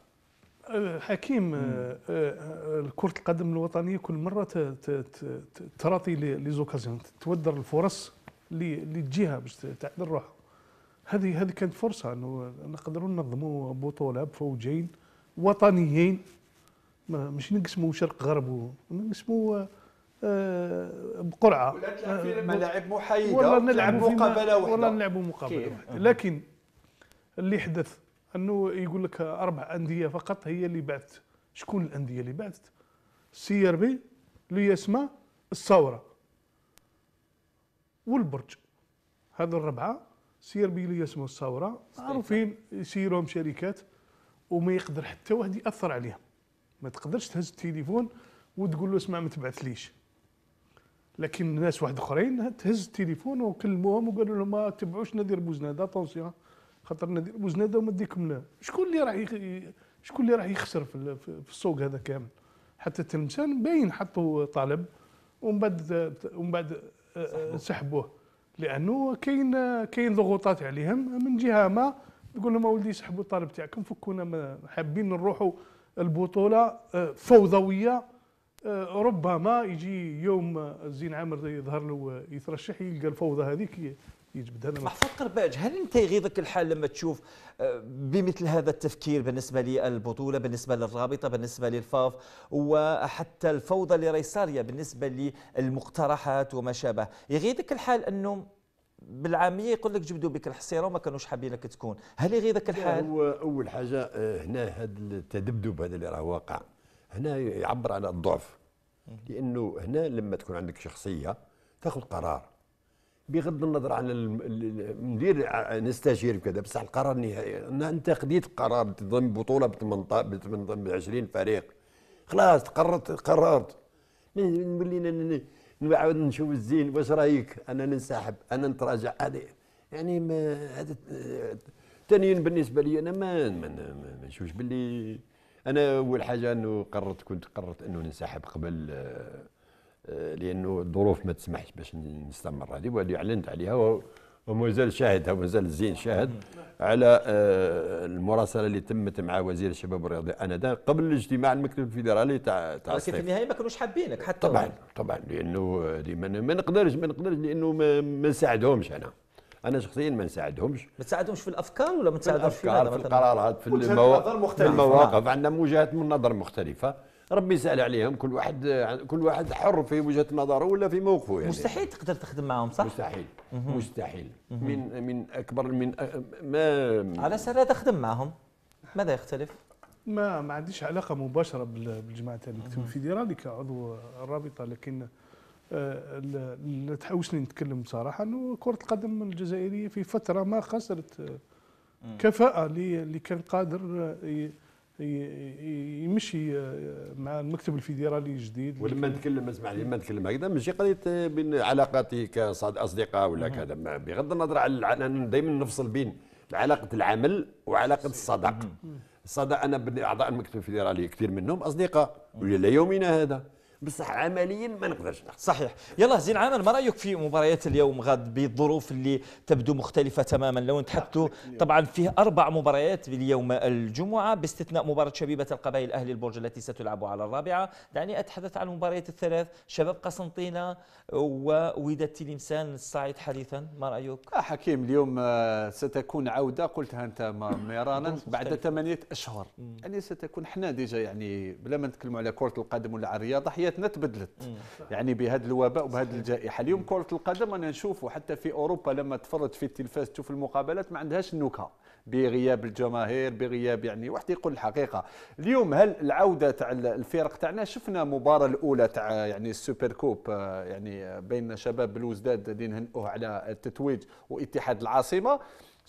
حكيم آه، آه، كرة القدم الوطنية كل مرة تراطي لي زوكازيون تودر الفرص اللي تجيها باش تعدل روحها هذه هذه كانت فرصة انه نقدروا ننظموا بطولة بفوجين وطنيين ماشي نقسموا شرق غرب نقسموا آه، بقرعه ولا تلعب في ملاعب محايده ولا نلعب مقابله واحده ولا نلعب مقابله واحده لكن اللي حدث انه يقول لك اربع انديه فقط هي اللي بعثت شكون الانديه اللي بعثت السي ار بي اللي اسمه الثوره والبرج هذا الربعه سي ار بي اللي اسمه الثوره معروفين يسيروهم شركات وما يقدر حتى واحد ياثر عليهم ما تقدرش تهز التليفون وتقول له اسمع ما تبعثليش لكن ناس واحد اخرين تهز التليفون وكلموهم وقالوا لهم ما تبعوش ندير بوزنا هذا طونسيون خاطر ندير بوزناده وما ديكم شكون اللي راح شكون اللي راح يخسر في, في السوق هذا كامل حتى تلمسان باين حطوا طالب ومن بعد ومن بعد آه، آه، سحبوه لانه كاين كاين ضغوطات عليهم من جهه ما تقول لهم ولدي سحبوا الطالب تاعكم فكونا حابين نروحوا البطوله آه، فوضويه ربما يجي يوم الزين عامر يظهر له يترشح يلقى الفوضى هذيك يجبد هذا محفوظ قرباج هل انت يغيظك الحال لما تشوف آه، بمثل هذا التفكير بالنسبه للبطوله بالنسبه للرابطه بالنسبه للفاف وحتى الفوضى اللي راهي صاريه بالنسبه للمقترحات وما شابه يغيظك الحال انه بالعاميه يقول لك جبدوا بك الحصيره وما كانوش حابينك تكون هل يغيظك الحال هو اول حاجه آه، هنا هذا التذبذب هذا اللي راه واقع هنا يعبر على الضعف لانه هنا لما تكون عندك شخصيه تاخذ قرار بغض النظر عن ندير نستشير كذا بصح القرار النهائي انت خديت قرار تضم بطوله ب 18 ب 20 فريق خلاص قررت قررت نولي نعاود نشوف الزين واش رايك انا ننسحب انا نتراجع هذه يعني ما هذا ثانيا بالنسبه لي انا ما ما نشوفش باللي انا اول حاجه انه قررت كنت قررت انه ننسحب قبل آه، لانه الظروف ما تسمحش باش نستمر هذه وهذه اعلنت عليها ومازال شاهد شاهدها وما الزين شاهد على آه، المراسله اللي تمت مع وزير الشباب والرياضه انذاك قبل الاجتماع المكتب الفيدرالي تاع تاع لكن في النهايه ما كانوش حابينك حتى طبعا طبعا لانه ما نقدرش ما نقدرش لانه ما نساعدهمش انا انا شخصيا ما نساعدهمش ما تساعدهمش في الافكار ولا ما تساعدهمش في, في القرارات في المواقف عندنا وجهات من نظر مختلفه ربي يسهل عليهم كل واحد كل واحد حر في وجهه نظره ولا في موقفه يعني مستحيل تقدر تخدم معهم صح؟ مستحيل مهم. مستحيل مهم. من من اكبر من ما على سر تخدم معهم ماذا يختلف؟ ما ما عنديش علاقه مباشره بالجماعه الفيدرالي كعضو الرابطه لكن آه، لا تحوشني نتكلم بصراحه انه كره القدم الجزائريه في فتره ما خسرت آه، كفاءه اللي كان قادر آه، يمشي آه، مع المكتب الفيدرالي الجديد ولما نتكلم اسمح لي لما نتكلم هكذا ماشي قضيه بين علاقاتي كاصدقاء ولا كذا بغض النظر عن دائما نفصل بين علاقه العمل وعلاقه الصداقه الصداقه انا اعضاء المكتب الفيدرالي كثير منهم اصدقاء ولا يومنا هذا بصح عمليا ما نقدرش نحكم صحيح يلا زين عامر ما رايك في مباريات اليوم غد بالظروف اللي تبدو مختلفه تماما لو نتحدثوا طبعا فيه اربع مباريات اليوم الجمعه باستثناء مباراه شبيبه القبائل اهلي البرج التي ستلعب على الرابعه دعني اتحدث عن المباريات الثلاث شباب قسنطينه ووداد تلمسان الصاعد حديثا ما رايك آه حكيم اليوم آه، ستكون عوده قلتها انت ميرانا بعد ثمانيه اشهر يعني ستكون حنا ديجا يعني بلا ما نتكلموا على كره القدم ولا على الرياضه هي حياتنا تبدلت يعني بهذا الوباء وبهذه الجائحه اليوم كره القدم انا نشوفوا حتى في اوروبا لما تفرج في التلفاز تشوف المقابلات ما عندهاش النكهه بغياب الجماهير بغياب يعني واحد يقول الحقيقه اليوم هل العوده تاع الفرق تاعنا شفنا المباراه الاولى تاع يعني السوبر كوب آه، يعني بين شباب الوزداد اللي نهنئوه على التتويج واتحاد العاصمه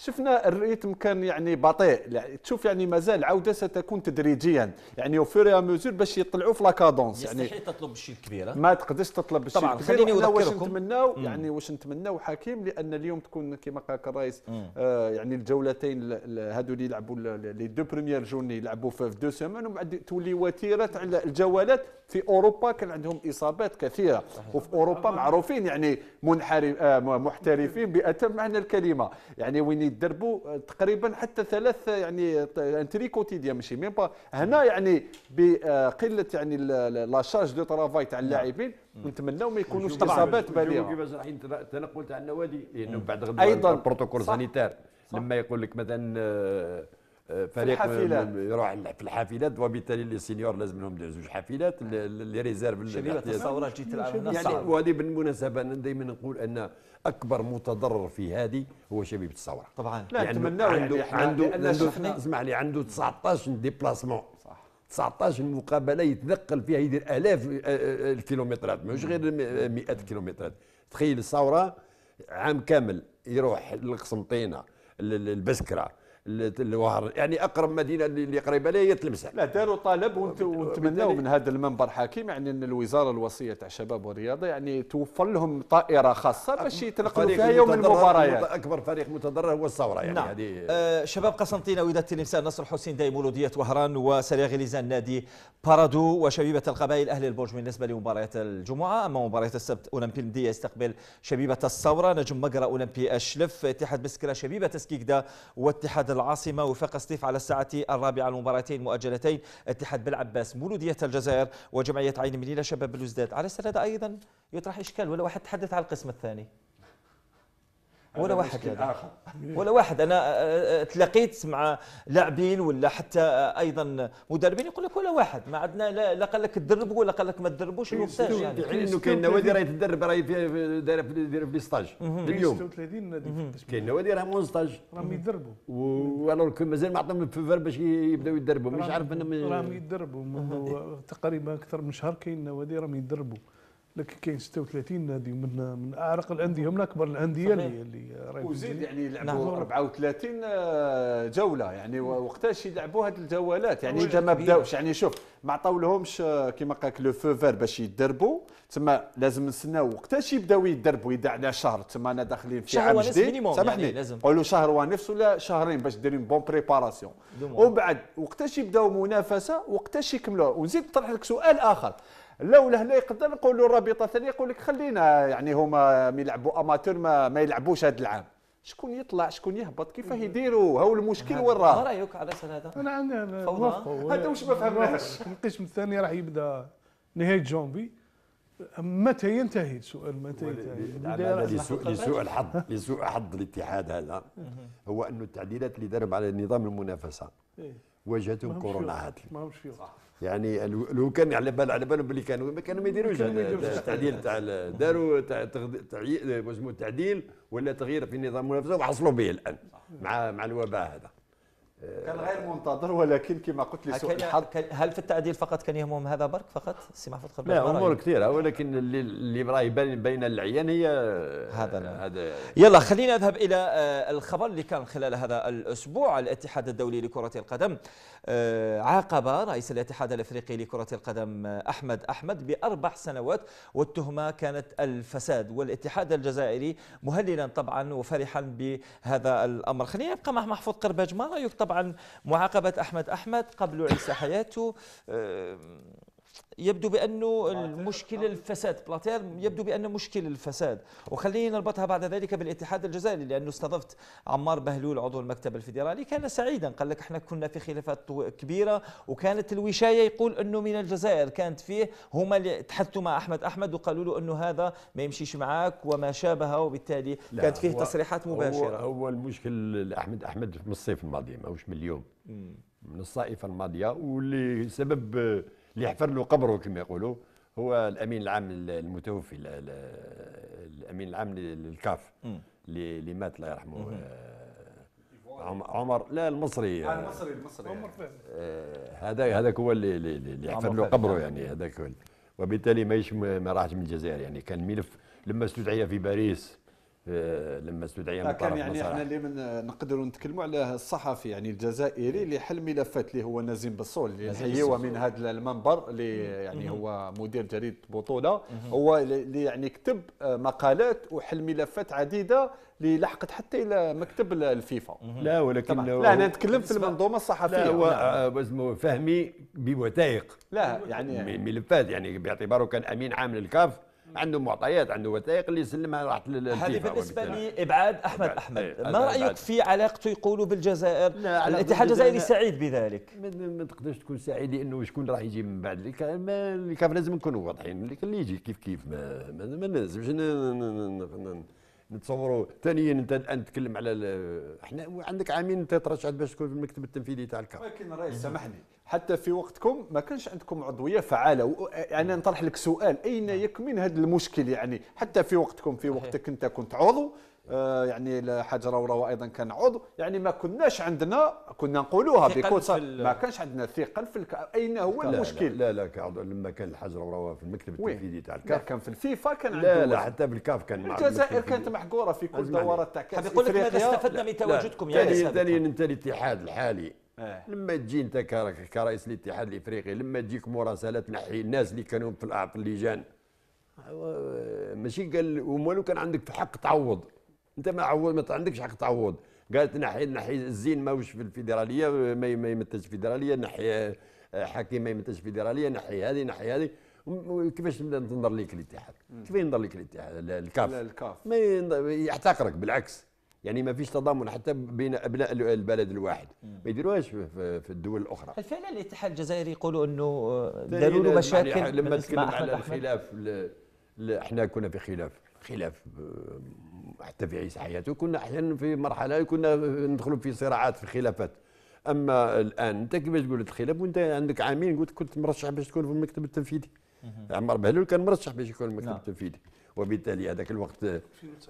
شفنا الريتم كان يعني بطيء يعني تشوف يعني مازال العوده ستكون تدريجيا يعني وفير مزور باش يطلعوا في لاكادونس يعني يستحيل تطلب الشيء الكبير ما تقدرش تطلب الشيء طبعا الكبير خليني واش نتمناو يعني واش نتمناو حكيم لان اليوم تكون كما قال الرئيس آه يعني الجولتين هذو اللي يلعبوا لي دو بريمير جورني يلعبوا في دو سيمون ومن بعد تولي وتيره تاع الجولات في اوروبا كان عندهم اصابات كثيره صحيح. وفي اوروبا معروفين يعني منحرف آه محترفين باتم معنى الكلمه يعني وين يدربوا آه، تقريبا حتى ثلاث آه، يعني انتري يعني كوتيديان ماشي ميم با هنا يعني بقله آه، يعني لا شارج دو ترافاي تاع نعم. اللاعبين نتمناو ما يكونوش اصابات باليه كيفاش راح التنقل تاع النوادي لانه بعد غدوه ايضا البروتوكول سانيتار لما يقول لك مثلا فريق يروح في الحافلات وبالتالي لي سينيور لازم لهم زوج حافلات لي ريزيرف شبيبه تصور تجي تلعب يعني وهذه بالمناسبه انا دائما نقول ان اكبر متضرر في هذه هو شبيبه الثوره طبعا لا يعني عنده عنده, عنده اسمح لي عنده 19 ديبلاسمون 19 مقابله يتنقل فيها يدير الاف آه، آه، آه، الكيلومترات مش غير مئات الكيلومترات تخيل الثوره عام كامل يروح للقسنطينه للبسكره الوهر يعني اقرب مدينه اللي قريبه لها هي تلمسه لا داروا طلب ونتمنوا من هذا المنبر حكيم يعني ان الوزاره الوصيه تاع الشباب والرياضه يعني توفر لهم طائره خاصه باش يتنقلوا فيها يوم المباريات اكبر فريق متضرر هو الثوره يعني نعم. هذه آه شباب قسنطينه وداد تلمسان نصر حسين داي مولوديه وهران وسريع غليزان نادي بارادو وشبيبه القبائل اهل البرج بالنسبه لمباريات الجمعه اما مباريات السبت اولمبي المديه يستقبل شبيبه الثوره نجم مقرى اولمبي الشلف اتحاد بسكرة شبيبه تسكيكدا واتحاد العاصمة وفاق سطيف على الساعة الرابعة المباراتين مؤجلتين اتحاد بالعباس مولودية الجزائر وجمعية عين منيلة شباب بلوزداد على السند أيضا يطرح إشكال ولا واحد تحدث على القسم الثاني ولا واحد يعني. اخر ولا واحد انا آه، آه، تلاقيت مع لاعبين ولا حتى آه، ايضا مدربين يقول لك ولا واحد ما عندنا لا قال لك تدربوا ولا قال لك ما تدربوش إيه، ما يعني يعني انه كاين نوادي راهي تدرب راهي دايره في في ستاج اليوم 36 إيه، نادي كاين نوادي راهم مون ستاج راهم يدربوا والور كو مازال ما عطاهم الفيفر باش يبداو يدربوا مش عارف انا راهم يدربوا تقريبا اكثر من شهر كاين نوادي راهم يدربوا لكن كاين 36 نادي من من اعرق الانديه من اكبر الانديه اللي اللي وزيد يعني لعبوا 34 نعم. آه، جوله يعني وقتاش يلعبوا هذه الجولات يعني اذا ما بداوش يعني شوف ما عطاو لهمش آه، كما قال لك لو فو فير باش يدربوا تما لازم نستناو وقتاش يبداو يدربوا اذا على شهر تما انا داخلين في عام جديد سامحني يعني قولوا شهر ونص ولا شهرين باش دايرين بون بريباراسيون ومن بعد وقتاش يبداو منافسه وقتاش يكملوا ونزيد نطرح لك سؤال اخر لولا هنا يقدر نقولوا رابطه ثانيه يقول لك خلينا يعني هما يلعبوا اماتور ما, ما يلعبوش هذا العام شكون يطلع شكون يهبط كيف يديروا ها هو المشكل وين راه ما رايك على هذا انا عندي هذا واش ما فهمناش القسم الثاني راح يبدا نهايه جونبي متى ينتهي السؤال متى ينتهي لسوء الحظ لسوء حظ الاتحاد هذا هو انه التعديلات اللي دارهم على نظام المنافسه إيه. واجهتهم كورونا هذه يعني لو كان على بال على بالهم باللي كانوا ما كانوا ما يديروش التعديل تاع داروا تعديل تعديل ولا تغيير في النظام المنافسه وحصلوا به الان مع مع الوباء هذا كان غير منتظر ولكن كما قلت لي سوء الحظ هل في التعديل فقط كان يهمهم هذا برك فقط سي محفوظ لا امور كثيره ولكن اللي اللي راه يبان بين العيان هي هذا هذا يلا خلينا نذهب الى آه، الخبر اللي كان خلال هذا الاسبوع الاتحاد الدولي لكره القدم آه، عاقب رئيس الاتحاد الافريقي لكره القدم آه، احمد احمد باربع سنوات والتهمه كانت الفساد والاتحاد الجزائري مهللا طبعا وفرحا بهذا الامر خلينا نبقى مع محفوظ قرباج ما رايك طبعا طبعا معاقبة أحمد أحمد قبل عيسى حياته آه، يبدو بانه المشكله الفساد بلاتير يبدو بان مشكل الفساد وخليني نربطها بعد ذلك بالاتحاد الجزائري لانه استضفت عمار بهلول عضو المكتب الفيدرالي كان سعيدا قال لك احنا كنا في خلافات كبيره وكانت الوشايه يقول انه من الجزائر كانت فيه هما اللي تحدثوا مع احمد احمد وقالوا له انه هذا ما يمشيش معاك وما شابه وبالتالي كانت فيه تصريحات مباشره هو, هو المشكل احمد احمد من الصيف الماضي ماهوش من اليوم من الصيف الماضيه واللي سبب اللي حفر له قبره كما يقولوا هو الامين العام المتوفي الامين العام للكاف اللي مات الله يرحمه آه، عمر لا المصري آه, آه، المصري المصري عمر آه، هذا هذاك هو اللي اللي حفر له قبره يعني هذاك وبالتالي ما ما راحش من الجزائر يعني كان الملف لما استدعي في باريس لما استدعي من طرف يعني احنا اللي من نقدروا نتكلموا على الصحفي يعني الجزائري اللي حل ملفات اللي هو نزيم بصول اللي نحييه من هذا المنبر اللي يعني هو مدير جريده بطوله هو اللي يعني كتب آه، مقالات وحل ملفات عديده اللي لحقت حتى الى مكتب الفيفا لا ولكن لا انا نتكلم في المنظومه الصحفيه لا هو نعم. آه، فهمي بوثائق لا يعني ملفات يعني باعتباره كان امين عام للكاف عنده معطيات عنده وثائق اللي يسلمها راحت هذه بالنسبه لابعاد احمد احمد إيه. ما رايك في علاقته يقولوا بالجزائر الاتحاد الجزائري سعيد بذلك ما تقدرش تكون سعيد لانه شكون راح يجي من بعد اللي كان لازم نكونوا واضحين اللي يجي كيف كيف ما, ما لازمش نتصوروا ثانيا انت الان تتكلم على احنا عندك عامين انت ترشحت باش تكون في المكتب التنفيذي تاع الكاف ولكن الرئيس سامحني حتى في وقتكم ما كانش عندكم عضويه فعاله و... يعني نطرح لك سؤال اين نعم. يكمن هذا المشكل يعني حتى في وقتكم في وقتك انت كنت عضو آه يعني الحاج روروه ايضا كان عضو يعني ما كناش عندنا كنا نقولوها بكل ما كانش عندنا ثقل في الك... اين هو لا المشكل لا لا, لا كعضو لما كان الحاج روروه في المكتب التنفيذي تاع الكاف كان في الفيفا كان عنده لا لا حتى في الكاف كان الجزائر كانت محقوره في كل دورات تاع كاس يقول لك ماذا استفدنا من تواجدكم يعني دليل انت الاتحاد الحالي إيه. لما تجي انت كرئيس الاتحاد الافريقي لما تجيك مراسله تنحي الناس اللي كانوا في اللجان ماشي قال ومالو كان عندك حق تعوض انت ما عوض ما عندكش حق تعوض قالت نحي نحي الزين ماهوش في الفيدراليه ما يمثلش الفيدراليه نحي حكيم ما يمثلش الفيدراليه نحي آه، هذه نحي هذه كيفاش تنظر ليك الاتحاد؟ كيف ينظر ليك الاتحاد الكاف؟ الكاف ما يحتقرك بالعكس يعني ما فيش تضامن حتى بين ابناء البلد الواحد ما يديروهاش في الدول الاخرى فعلا الاتحاد الجزائري يقولوا انه داروا له مشاكل يعني لما تكلم على الخلاف احنا كنا في خلاف خلاف آه، حتى في عيش حياته كنا احيانا في مرحله كنا ندخلوا في صراعات في خلافات اما الان انت كيفاش تقول الخلاف وانت عندك عامين قلت كنت مرشح باش تكون في المكتب التنفيذي عمار بهلول كان مرشح باش يكون في المكتب نعم. التنفيذي وبالتالي هذاك الوقت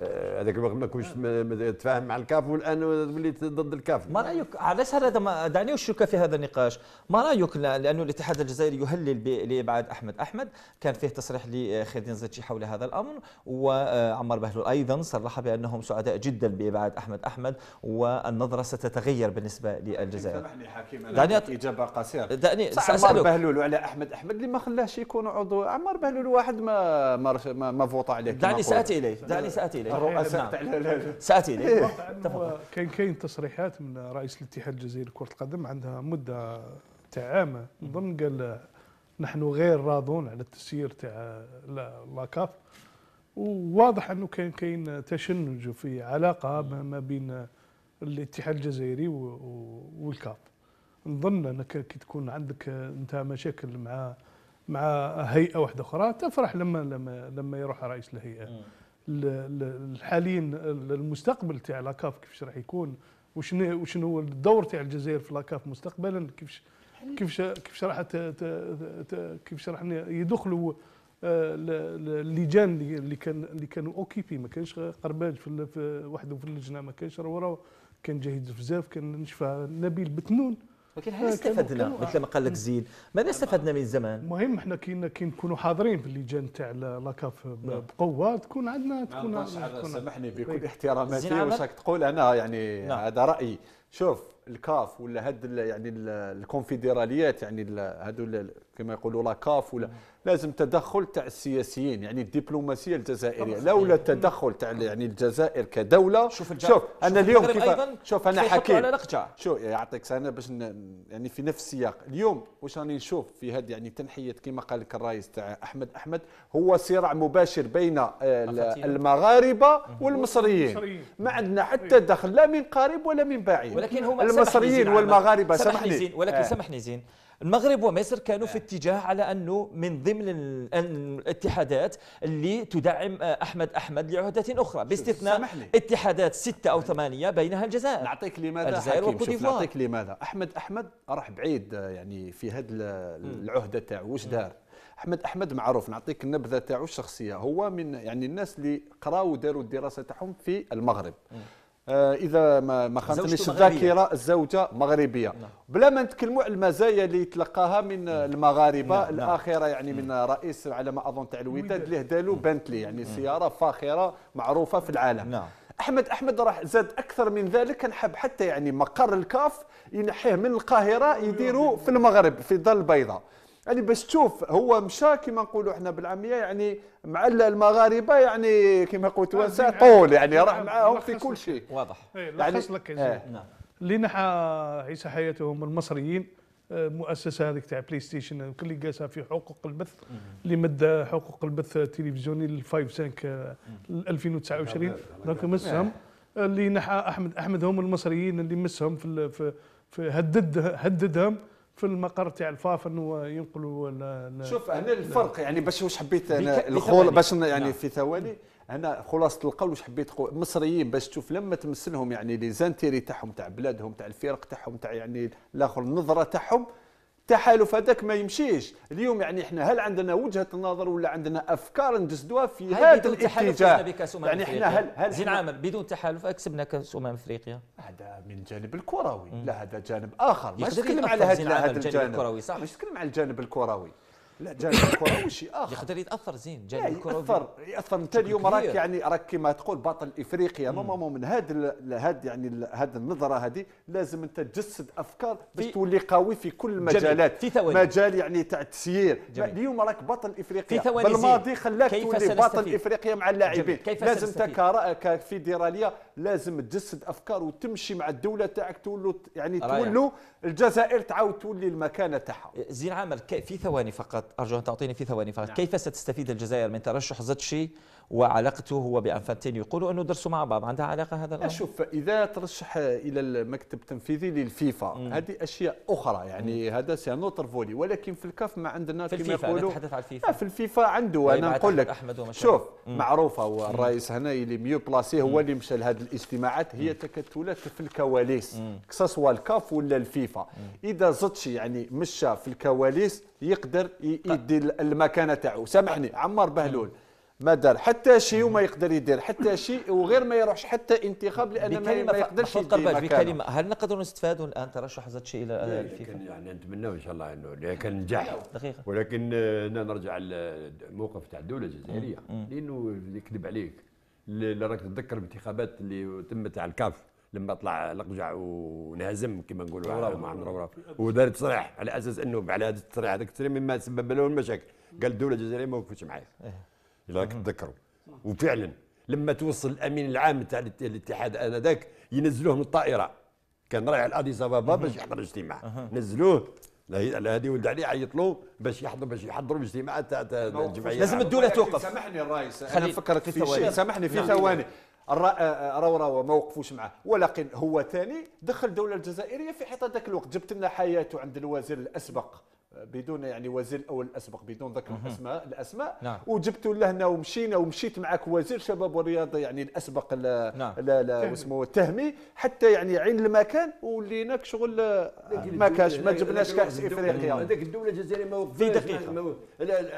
آه، هذاك الوقت ما كنتش آه. تفاهم مع الكاف والان وليت ضد الكاف ما رايك علاش هذا دعني اشك في هذا النقاش ما رايك لانه الاتحاد الجزائري يهلل لابعاد احمد احمد كان فيه تصريح لخيردين زتشي حول هذا الامر وعمر بهلول ايضا صرح بانهم سعداء جدا بابعاد احمد احمد والنظره ستتغير بالنسبه للجزائر سامحني حكيم انا دعني اجابه قصيره دعني عمر بهلول وعلى احمد احمد اللي ما خلاهش يكون عضو عمر بهلول واحد ما ما, ما فوط عليك دعني ساتي اليه دعني ساتي اليه الرؤساء نعم. ساتي اليه إيه. كاين كاين تصريحات من رئيس الاتحاد الجزائري لكره القدم عندها مده تاع عام نظن قال نحن غير راضون على التسيير تاع لاكاف وواضح انه كان كاين تشنج في علاقه ما بين الاتحاد الجزائري والكاف نظن انك كي تكون عندك انت مشاكل مع مع هيئه واحده اخرى تفرح لما لما لما يروح رئيس الهيئه حاليا المستقبل تاع لاكاف كيفاش راح يكون وشنو وشنو هو الدور تاع الجزائر في لاكاف مستقبلا كيفاش كيفاش كيفاش راح كيفاش راح يدخلوا آه، اللجان اللي كان اللي كانوا اوكيبي ما كانش قرباج في وحده في اللجنه ما كانش راه كان جاهد بزاف كان نشفى نبيل بتنون ولكن هل آه، استفدنا مثل ما قال لك آه. زيد ماذا استفدنا من الزمان المهم احنا كي كي نكونوا حاضرين في اللجان تاع لاكاف نعم. بقوه تكون عندنا تكون, عندنا سامحني بكل طيب. احتراماتي واش راك تقول انا يعني نعم. هذا رايي شوف الكاف ولا هاد يعني الكونفدراليات يعني هادو كما يقولوا لاكاف ولا نعم. لازم تدخل تاع السياسيين يعني الدبلوماسيه الجزائريه لولا التدخل تاع يعني الجزائر كدوله شوف, الجزائر. شوف انا اليوم كيف شوف انا حكيت على شو يعطيك سنه باش يعني في نفس السياق اليوم واش راني نشوف في هذه يعني تنحيه كما قال لك الرئيس تاع احمد احمد هو صراع مباشر بين آه، المغاربه والمصريين ما عندنا حتى أيوه. دخل لا من قريب ولا من بعيد ولكن هما المصريين والمغاربه سمحني ولكن آه. سمحني زين المغرب ومصر كانوا آه. في اتجاه على أنه من ضمن الاتحادات اللي تدعم آه، أحمد أحمد لعهدة أخرى باستثناء اتحادات ستة أو ثمانية بينها الجزائر نعطيك لماذا الجزائر حكيم نعطيك لماذا أحمد أحمد راح بعيد آه، يعني في هذه العهدة تاعو واش دار احمد احمد معروف نعطيك النبذه تاعو الشخصيه هو من يعني الناس اللي قراو وداروا الدراسه تاعهم في المغرب آه، اذا ما خانتنيش الذاكره الزوجه مغربيه نعم. بلا ما نتكلموا على المزايا اللي تلقاها من نعم. المغاربه نعم. نعم. الاخره يعني من رئيس على ما اظن تاع الوداد اللي هدالو بنتلي يعني سياره فاخره معروفه في العالم نعم. احمد احمد راح زاد اكثر من ذلك نحب حتى يعني مقر الكاف ينحيه من القاهره يديروا نعم. في المغرب في الدار البيضاء يعني باش تشوف هو مشى كما نقولوا احنا بالعاميه يعني مع المغاربه يعني كما قلت توانسه طول يعني راح معاهم في كل شيء واضح إيه، يعني لك إيه. نعم اللي نحى عيسى حياتهم المصريين المؤسسه آه، هذيك تاع بلاي ستيشن اللي قاسها في حقوق البث اللي مد حقوق البث التلفزيوني ل سانك 5 2029 دونك مسهم نعم. اللي نحى احمد احمد هم المصريين اللي مسهم في في هدد هددهم في المقر تاع الفافن ينقلوا شوف هنا الفرق يعني باش واش حبيت انا الخول باش يعني نعم. في ثواني انا خلاصه القول واش حبيت قول مصريين باش تشوف لما تمثلهم يعني لي زانتيري تاعهم تاع بلادهم تاع الفرق تاعهم تاع يعني الاخر النظره تاعهم التحالف هذاك ما يمشيش اليوم يعني احنا هل عندنا وجهه نظر ولا عندنا افكار نجسدوها في هذا الاتجاه يعني احنا هل هل زين عامر بدون تحالف كسبنا كاس امم افريقيا هذا من الجانب الكروي لا هذا جانب اخر ما نتكلم على هذا الجانب الكروي صح مش نتكلم على الجانب الكروي لا جانب الكره شيء اخر يقدر يتاثر زين جانب الكره ياثر ياثر انت اليوم راك يعني راك كما تقول بطل افريقيا نورمالمون من هذا هذا يعني هذا النظره هذه لازم انت تجسد افكار باش تولي قوي في كل المجالات في ثواني مجال يعني تاع التسيير اليوم راك بطل افريقيا في ثواني بالماضي خلاك تولي بطل افريقيا مع اللاعبين لازم انت كفيدراليه لازم تجسد افكار وتمشي مع الدوله تاعك تولوا يعني تولوا الجزائر تعاود تولي المكانه تاعها زين عامر في ثواني فقط أرجو أن تعطيني في ثواني فقط نعم. كيف ستستفيد الجزائر من ترشح زتشي وعلاقته هو بانفانتين يقولوا انه درسوا مع بعض عندها علاقه هذا الامر شوف اذا ترشح الى المكتب التنفيذي للفيفا مم. هذه اشياء اخرى يعني مم. هذا سي نوتر فولي ولكن في الكاف ما عندنا كما يقولوا نتحدث على الفيفا في الفيفا عنده طيب، انا نقول لك شوف مم. معروفه هو الرئيس هنا اللي ميو بلاسي هو اللي مشى لهذه الاجتماعات هي تكتلات في الكواليس سواء الكاف ولا الفيفا اذا زدش يعني مشى في الكواليس يقدر طيب. يدي المكانه تاعو سامحني عمار بهلول مم. ما دار حتى شيء وما يقدر يدير حتى شيء وغير ما يروحش حتى انتخاب لان ما يقدرش يدير بكلمه هل نقدر نستفادوا الان ترشح هذا الشيء الى الفيفا؟ يعني نتمناو ان شاء الله انه كان نجح دقيقه ولكن انا آه، نرجع للموقف تاع الدوله الجزائريه لانه يكذب عليك اللي راك تتذكر الانتخابات اللي تمت على الكاف لما طلع لقجع ونهزم كما نقولوا مع ودار تصريح على اساس انه على هذا التصريح هذاك التصريح مما سبب له المشاكل قال الدوله الجزائريه ما وقفتش معايا إيه. راك تذكروا وفعلا لما توصل الامين العام تاع الاتحاد انذاك ينزلوه من الطائره كان رايح لاديس ابابا باش يحضر اجتماع نزلوه هذه ولد عليه عيط له باش يحضر باش يحضروا اجتماع تاع الجمعيه لازم الدوله توقف سامحني الرئيس خلينا يعني نفكرك في ثواني سامحني في نعم. ثواني روروة آه، ما وقفوش معاه ولكن هو ثاني دخل الدوله الجزائريه في حيط ذاك الوقت جبت لنا حياته عند الوزير الاسبق بدون يعني وزير الاول الاسبق بدون ذكر الاسماء الاسماء نعم. وجبت لهنا ومشينا ومشيت معك وزير شباب والرياضه يعني الاسبق لا نعم. لا, لا اسمه التهمي حتى يعني عين المكان ولينا شغل آه، ما كاش ما يعني جبناش كاس افريقيا هذاك الدوله الجزائريه ما وقفتش في دقيقه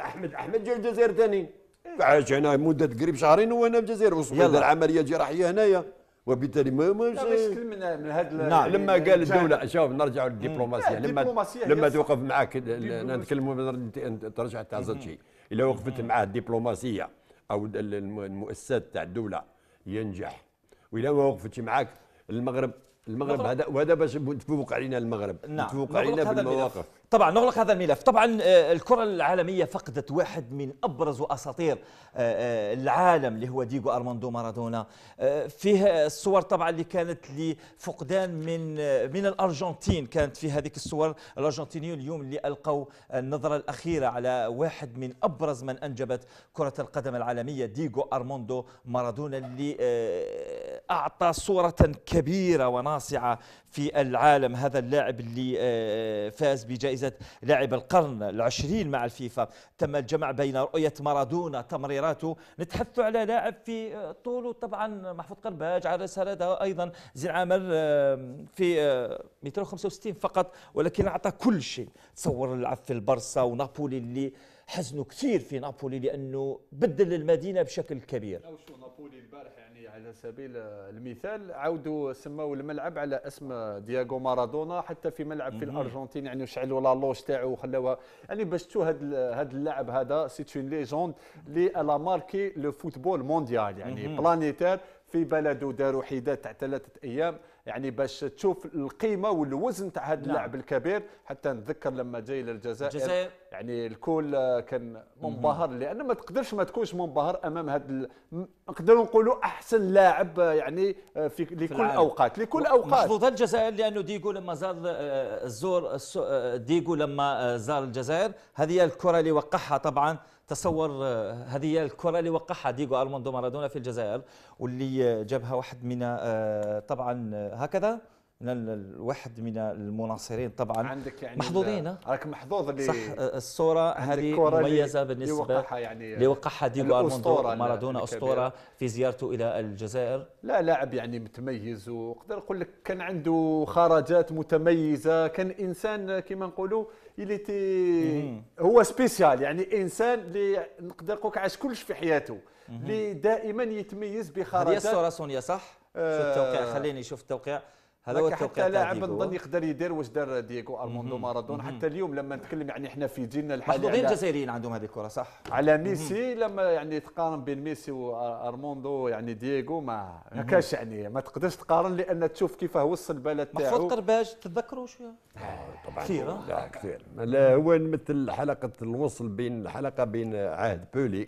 احمد احمد جا الجزائر ثاني إيه. عاش هنا مده قريب شهرين وانا في الجزائر وصلت العمليه الجراحيه هنايا وبالتالي ما مش شكل من من هذا نعم لما قال الدوله شوف نرجعوا للدبلوماسيه لما لما توقف معك نتكلموا ترجع تاع زاتشي الا وقفت معاه الدبلوماسيه او المؤسسات تاع الدوله ينجح والا ما وقفتش معاك المغرب المغرب هذا وهذا باش تفوق علينا المغرب نعم تفوق علينا بالمواقف طبعا نغلق هذا الملف طبعا آه، الكرة العالمية فقدت واحد من أبرز أساطير آه، آه، العالم اللي هو ديغو أرماندو مارادونا فيه الصور طبعا اللي كانت لفقدان من من الأرجنتين كانت في هذه الصور الأرجنتينيون اليوم اللي ألقوا النظرة الأخيرة على واحد من أبرز من أنجبت كرة القدم العالمية ديغو أرماندو مارادونا اللي أعطى صورة كبيرة وناصعة في العالم هذا اللاعب اللي فاز بجائزة جائزة لاعب القرن العشرين مع الفيفا تم الجمع بين رؤية مارادونا تمريراته نتحدث على لاعب في طوله طبعا محفوظ قرباج على سرده أيضا زين عامر في 265 فقط ولكن أعطى كل شيء تصور لعب في البرسا ونابولي اللي حزنوا كثير في نابولي لانه بدل المدينه بشكل كبير شو نابولي البارح يعني على سبيل المثال عاودوا سموا الملعب على اسم دياغو مارادونا حتى في ملعب في الارجنتين يعني شعلوا لا لوج تاعو وخلاوها يعني باش تشوف هذا هذا اللاعب هذا سيت اون ليجوند لي الا ماركي لو فوتبول مونديال يعني بلانيتير في بلده داروا حداد تاع ثلاثه ايام يعني باش تشوف القيمه والوزن تاع هذا نعم. اللاعب الكبير حتى نتذكر لما جاي للجزائر الجزائر يعني الكل كان منبهر لان ما تقدرش ما تكونش منبهر امام هذا نقدروا نقولوا احسن لاعب آه، يعني آه، في, لكل في اوقات لكل اوقات مشروط الجزائر لانه ديغو لما زار الزور آه، ديغو لما زار الجزائر هذه الكره اللي وقعها طبعا تصور آه، هذه هي الكره اللي وقعها ديغو ارماندو مارادونا في الجزائر واللي جابها واحد من آه، طبعا آه، هكذا من واحد من المناصرين طبعا عندك يعني محظوظين راك محظوظ اللي صح الصوره هذه مميزه بالنسبه اللي وقعها يعني اللي وقعها ديغو ارموندو مارادونا اسطوره في زيارته الى الجزائر لا لاعب يعني متميز وقدر نقول لك كان عنده خرجات متميزه كان انسان كما نقولوا اللي mhm. هو سبيسيال يعني انسان اللي نقدر نقولك عاش كلش في حياته mhm. اللي دائما يتميز بخرجات هذه الصوره سونيا صح؟ آه شوف التوقيع خليني نشوف التوقيع هذا هو حتى لاعب نظن يقدر يدير واش دار دييغو ارموندو مارادونا حتى اليوم لما نتكلم يعني احنا في جيلنا الحالي محظوظين الجزائريين عندهم هذه الكره صح على ميسي لما يعني تقارن بين ميسي وارموندو يعني دييغو ما ما كاش يعني ما تقدرش تقارن لان تشوف كيفاه وصل البلد تاعو محفوظ قرباج تتذكروا شويه آه، طبعا كثير لا كثير لا هو مثل حلقه الوصل بين حلقه بين عهد بولي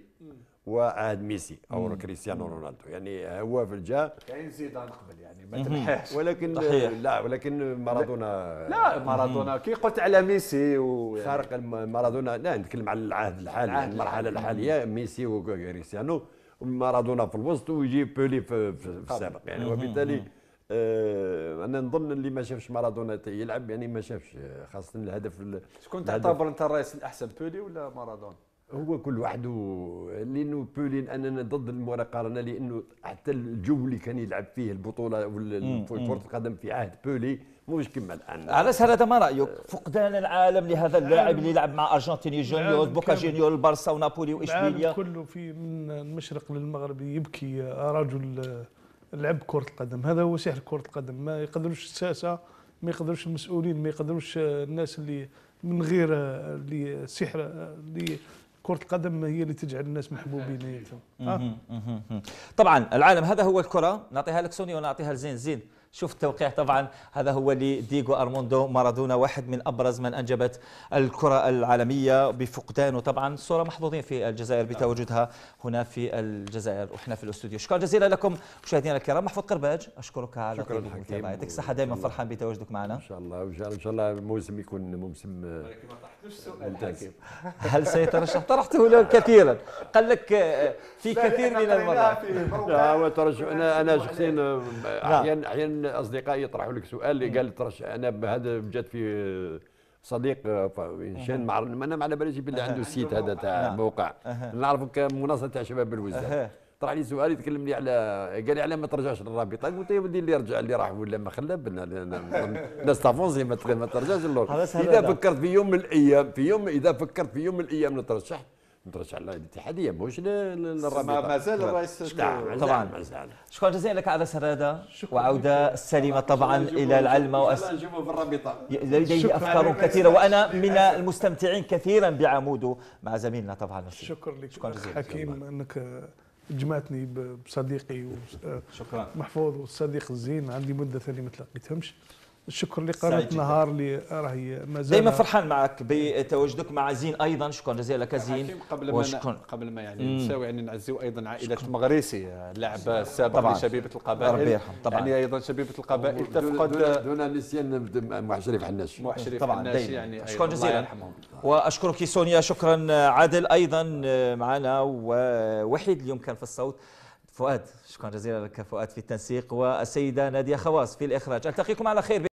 وعهد ميسي او كريستيانو رونالدو يعني هو في الجا كاين زيدان قبل يعني ما تنحاش ولكن لا ولكن مارادونا لا مارادونا كي قلت على ميسي و خارق مارادونا لا نتكلم على العهد الحالي المرحله الحاليه ميسي وكريستيانو مارادونا في الوسط ويجي بولي في, في السابق يعني وبالتالي آه انا نظن اللي ما شافش مارادونا يلعب يعني ما شافش خاصه الهدف شكون تعتبر انت الرئيس الاحسن بولي ولا مارادونا؟ هو كل واحد لانه بولين اننا ضد المقارنه لانه حتى الجو اللي كان يلعب فيه البطوله كره القدم في عهد بولي مش كما الان علاش هذا ما رايك فقدان العالم لهذا اللاعب اللي يلعب مع ارجنتيني جونيور بوكا جونيور البارسا ونابولي واشبيليا كله في من المشرق للمغرب يبكي آه، رجل آه، لعب كره القدم هذا هو سحر كره القدم ما يقدروش الساسه ما يقدروش المسؤولين ما يقدروش آه، الناس اللي من غير اللي سحر اللي كره القدم هي اللي تجعل الناس محبوبين طبعا العالم هذا هو الكره نعطيها لك سوني ونعطيها لزين زين شوف التوقيع طبعا هذا هو لديغو أرموندو مارادونا واحد من أبرز من أنجبت الكرة العالمية بفقدانه طبعا صورة محظوظين في الجزائر بتواجدها هنا في الجزائر وإحنا في الاستوديو شكرا جزيلا لكم مشاهدينا الكرام محفوظ قرباج أشكرك على طيب متابعتك صحة دائما فرحان بتواجدك معنا إن شاء الله إن شاء الله الموسم يكون موسم ولكن ما طرحتوش هل سيترشح طرحته له كثيرا قال لك آه، في كثير من المرات لا انا انا شخصيا آه، نعم. احيانا احيانا اصدقائي يطرحوا لك سؤال قال ترشح انا هذا جات في صديق شان ما انا على باليش باللي عنده سيت هذا تاع موقع نعرفه كمنصه تاع شباب الوزاره طرح لي سؤال يتكلم لي على قال لي على ما ترجعش للرابطه قلت طيب له ودي اللي رجع اللي راح ولا ما خلى بنا تافونزي ما ترجعش للور اذا فكرت في يوم من الايام في يوم اذا فكرت في يوم من الايام نترشح ندرج على الاتحاديه ماهوش للرابطه مازال الرئيس طبعا مازال شكرا جزيلا لك على سراده وعوده سليمه طبعا الى العلم وأس... لديه افكار كثيره وانا من المستمتعين كثيرا بعموده مع زميلنا طبعا شكرا لك شكرا جزيلا حكيم انك جمعتني بصديقي شكرا محفوظ والصديق الزين عندي مده ثانيه ما تلاقيتهمش الشكر لقناه نهار اللي راهي مازال دائما فرحان معك بتواجدك مع زين ايضا شكرا جزيلا لك زين قبل ما وشكرا. قبل ما يعني نساوي يعني نعزيو ايضا عائله المغريسي اللاعب السابق لشبيبه القبائل ربي يرحم طبعا يعني ايضا شبيبه القبائل تفقد دون نسيان محشريف حناش محشريف طبعا حناش يعني شكرا جزيلا واشكرك سونيا شكرا عادل ايضا آه، معنا ووحيد اليوم كان في الصوت فؤاد شكرا جزيلا لك فؤاد في التنسيق والسيدة نادية خواص في الإخراج ألتقيكم على خير